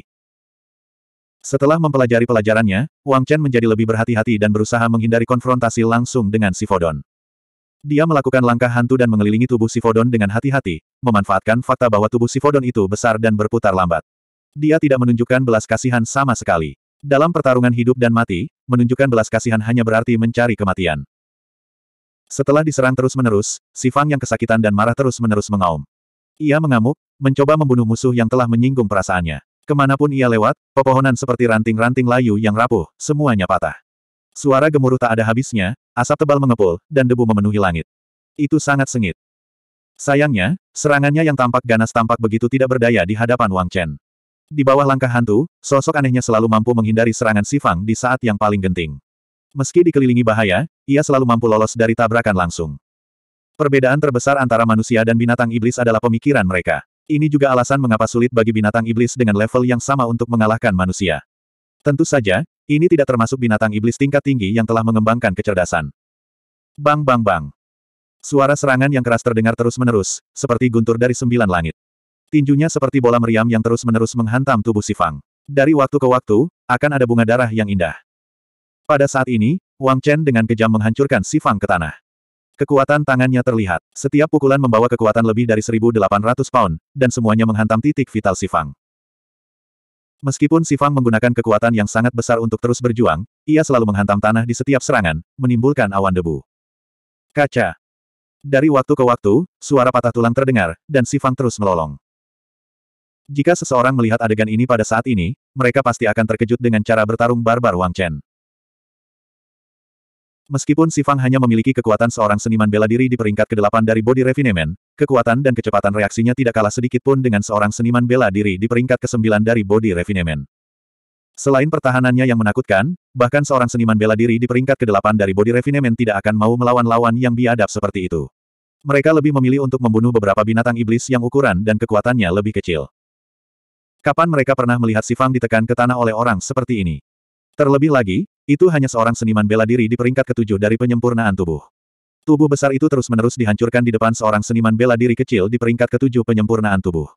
[SPEAKER 1] Setelah mempelajari pelajarannya, Wang Chen menjadi lebih berhati-hati dan berusaha menghindari konfrontasi langsung dengan Sifodon. Dia melakukan langkah hantu dan mengelilingi tubuh Sifodon dengan hati-hati, memanfaatkan fakta bahwa tubuh Sifodon itu besar dan berputar lambat. Dia tidak menunjukkan belas kasihan sama sekali. Dalam pertarungan hidup dan mati, menunjukkan belas kasihan hanya berarti mencari kematian. Setelah diserang terus-menerus, Sifang yang kesakitan dan marah terus-menerus mengaum. Ia mengamuk, mencoba membunuh musuh yang telah menyinggung perasaannya. Kemanapun ia lewat, pepohonan seperti ranting-ranting layu yang rapuh, semuanya patah. Suara gemuruh tak ada habisnya, asap tebal mengepul, dan debu memenuhi langit. Itu sangat sengit. Sayangnya, serangannya yang tampak ganas tampak begitu tidak berdaya di hadapan Wang Chen. Di bawah langkah hantu, sosok anehnya selalu mampu menghindari serangan Sifang di saat yang paling genting. Meski dikelilingi bahaya, ia selalu mampu lolos dari tabrakan langsung. Perbedaan terbesar antara manusia dan binatang iblis adalah pemikiran mereka. Ini juga alasan mengapa sulit bagi binatang iblis dengan level yang sama untuk mengalahkan manusia. Tentu saja, ini tidak termasuk binatang iblis tingkat tinggi yang telah mengembangkan kecerdasan. Bang bang bang. Suara serangan yang keras terdengar terus-menerus, seperti guntur dari sembilan langit. Tinjunya seperti bola meriam yang terus-menerus menghantam tubuh Sifang. Dari waktu ke waktu, akan ada bunga darah yang indah. Pada saat ini, Wang Chen dengan kejam menghancurkan Sifang ke tanah. Kekuatan tangannya terlihat. Setiap pukulan membawa kekuatan lebih dari 1.800 pound, dan semuanya menghantam titik vital Sifang. Meskipun Sifang menggunakan kekuatan yang sangat besar untuk terus berjuang, ia selalu menghantam tanah di setiap serangan, menimbulkan awan debu. Kaca. Dari waktu ke waktu, suara patah tulang terdengar, dan Sifang terus melolong. Jika seseorang melihat adegan ini pada saat ini, mereka pasti akan terkejut dengan cara bertarung barbar Wang Chen. Meskipun Sifang hanya memiliki kekuatan seorang seniman bela diri di peringkat ke-8 dari body refinement, kekuatan dan kecepatan reaksinya tidak kalah sedikit pun dengan seorang seniman bela diri di peringkat ke-9 dari body refinement. Selain pertahanannya yang menakutkan, bahkan seorang seniman bela diri di peringkat ke-8 dari body refinement tidak akan mau melawan lawan yang biadab seperti itu. Mereka lebih memilih untuk membunuh beberapa binatang iblis yang ukuran dan kekuatannya lebih kecil. Kapan mereka pernah melihat Sifang ditekan ke tanah oleh orang seperti ini? Terlebih lagi, itu hanya seorang seniman bela diri di peringkat ketujuh dari penyempurnaan tubuh. Tubuh besar itu terus-menerus dihancurkan di depan seorang seniman bela diri kecil di peringkat ketujuh penyempurnaan tubuh.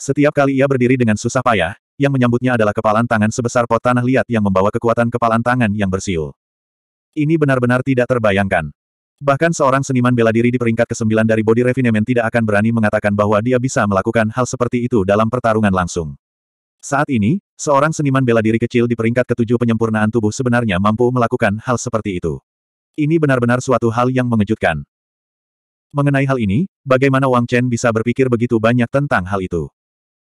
[SPEAKER 1] Setiap kali ia berdiri dengan susah payah, yang menyambutnya adalah kepalan tangan sebesar pot tanah liat yang membawa kekuatan kepalan tangan yang bersiul. Ini benar-benar tidak terbayangkan. Bahkan seorang seniman bela diri di peringkat ke-9 dari body refinement tidak akan berani mengatakan bahwa dia bisa melakukan hal seperti itu dalam pertarungan langsung. Saat ini, seorang seniman bela diri kecil di peringkat ketujuh penyempurnaan tubuh sebenarnya mampu melakukan hal seperti itu. Ini benar-benar suatu hal yang mengejutkan. Mengenai hal ini, bagaimana Wang Chen bisa berpikir begitu banyak tentang hal itu?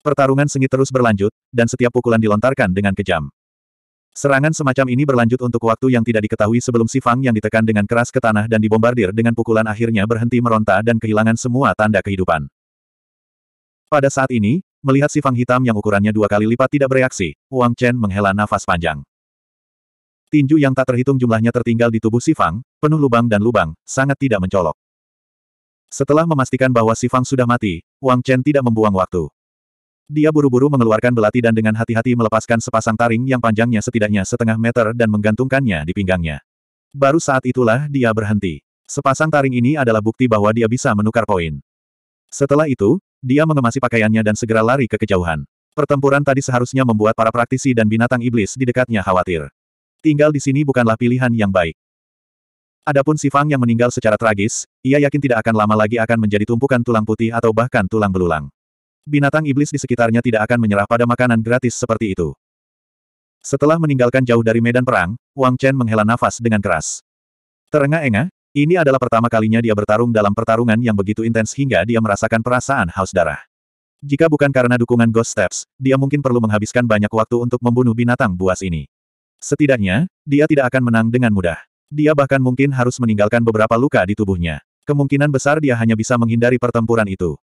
[SPEAKER 1] Pertarungan sengit terus berlanjut, dan setiap pukulan dilontarkan dengan kejam. Serangan semacam ini berlanjut untuk waktu yang tidak diketahui sebelum si Fang yang ditekan dengan keras ke tanah dan dibombardir dengan pukulan akhirnya berhenti meronta dan kehilangan semua tanda kehidupan. Pada saat ini, Melihat Sifang hitam yang ukurannya dua kali lipat tidak bereaksi, Wang Chen menghela nafas panjang. Tinju yang tak terhitung jumlahnya tertinggal di tubuh Sifang, Fang, penuh lubang dan lubang, sangat tidak mencolok. Setelah memastikan bahwa Sifang sudah mati, Wang Chen tidak membuang waktu. Dia buru-buru mengeluarkan belati dan dengan hati-hati melepaskan sepasang taring yang panjangnya setidaknya setengah meter dan menggantungkannya di pinggangnya. Baru saat itulah dia berhenti. Sepasang taring ini adalah bukti bahwa dia bisa menukar poin. Setelah itu, dia mengemasi pakaiannya dan segera lari ke kejauhan. Pertempuran tadi seharusnya membuat para praktisi dan binatang iblis di dekatnya khawatir. Tinggal di sini bukanlah pilihan yang baik. Adapun si Fang yang meninggal secara tragis, ia yakin tidak akan lama lagi akan menjadi tumpukan tulang putih atau bahkan tulang belulang. Binatang iblis di sekitarnya tidak akan menyerah pada makanan gratis seperti itu. Setelah meninggalkan jauh dari medan perang, Wang Chen menghela nafas dengan keras. Terengah-engah, ini adalah pertama kalinya dia bertarung dalam pertarungan yang begitu intens hingga dia merasakan perasaan haus darah. Jika bukan karena dukungan Ghost Steps, dia mungkin perlu menghabiskan banyak waktu untuk membunuh binatang buas ini. Setidaknya, dia tidak akan menang dengan mudah. Dia bahkan mungkin harus meninggalkan beberapa luka di tubuhnya. Kemungkinan besar dia hanya bisa menghindari pertempuran itu.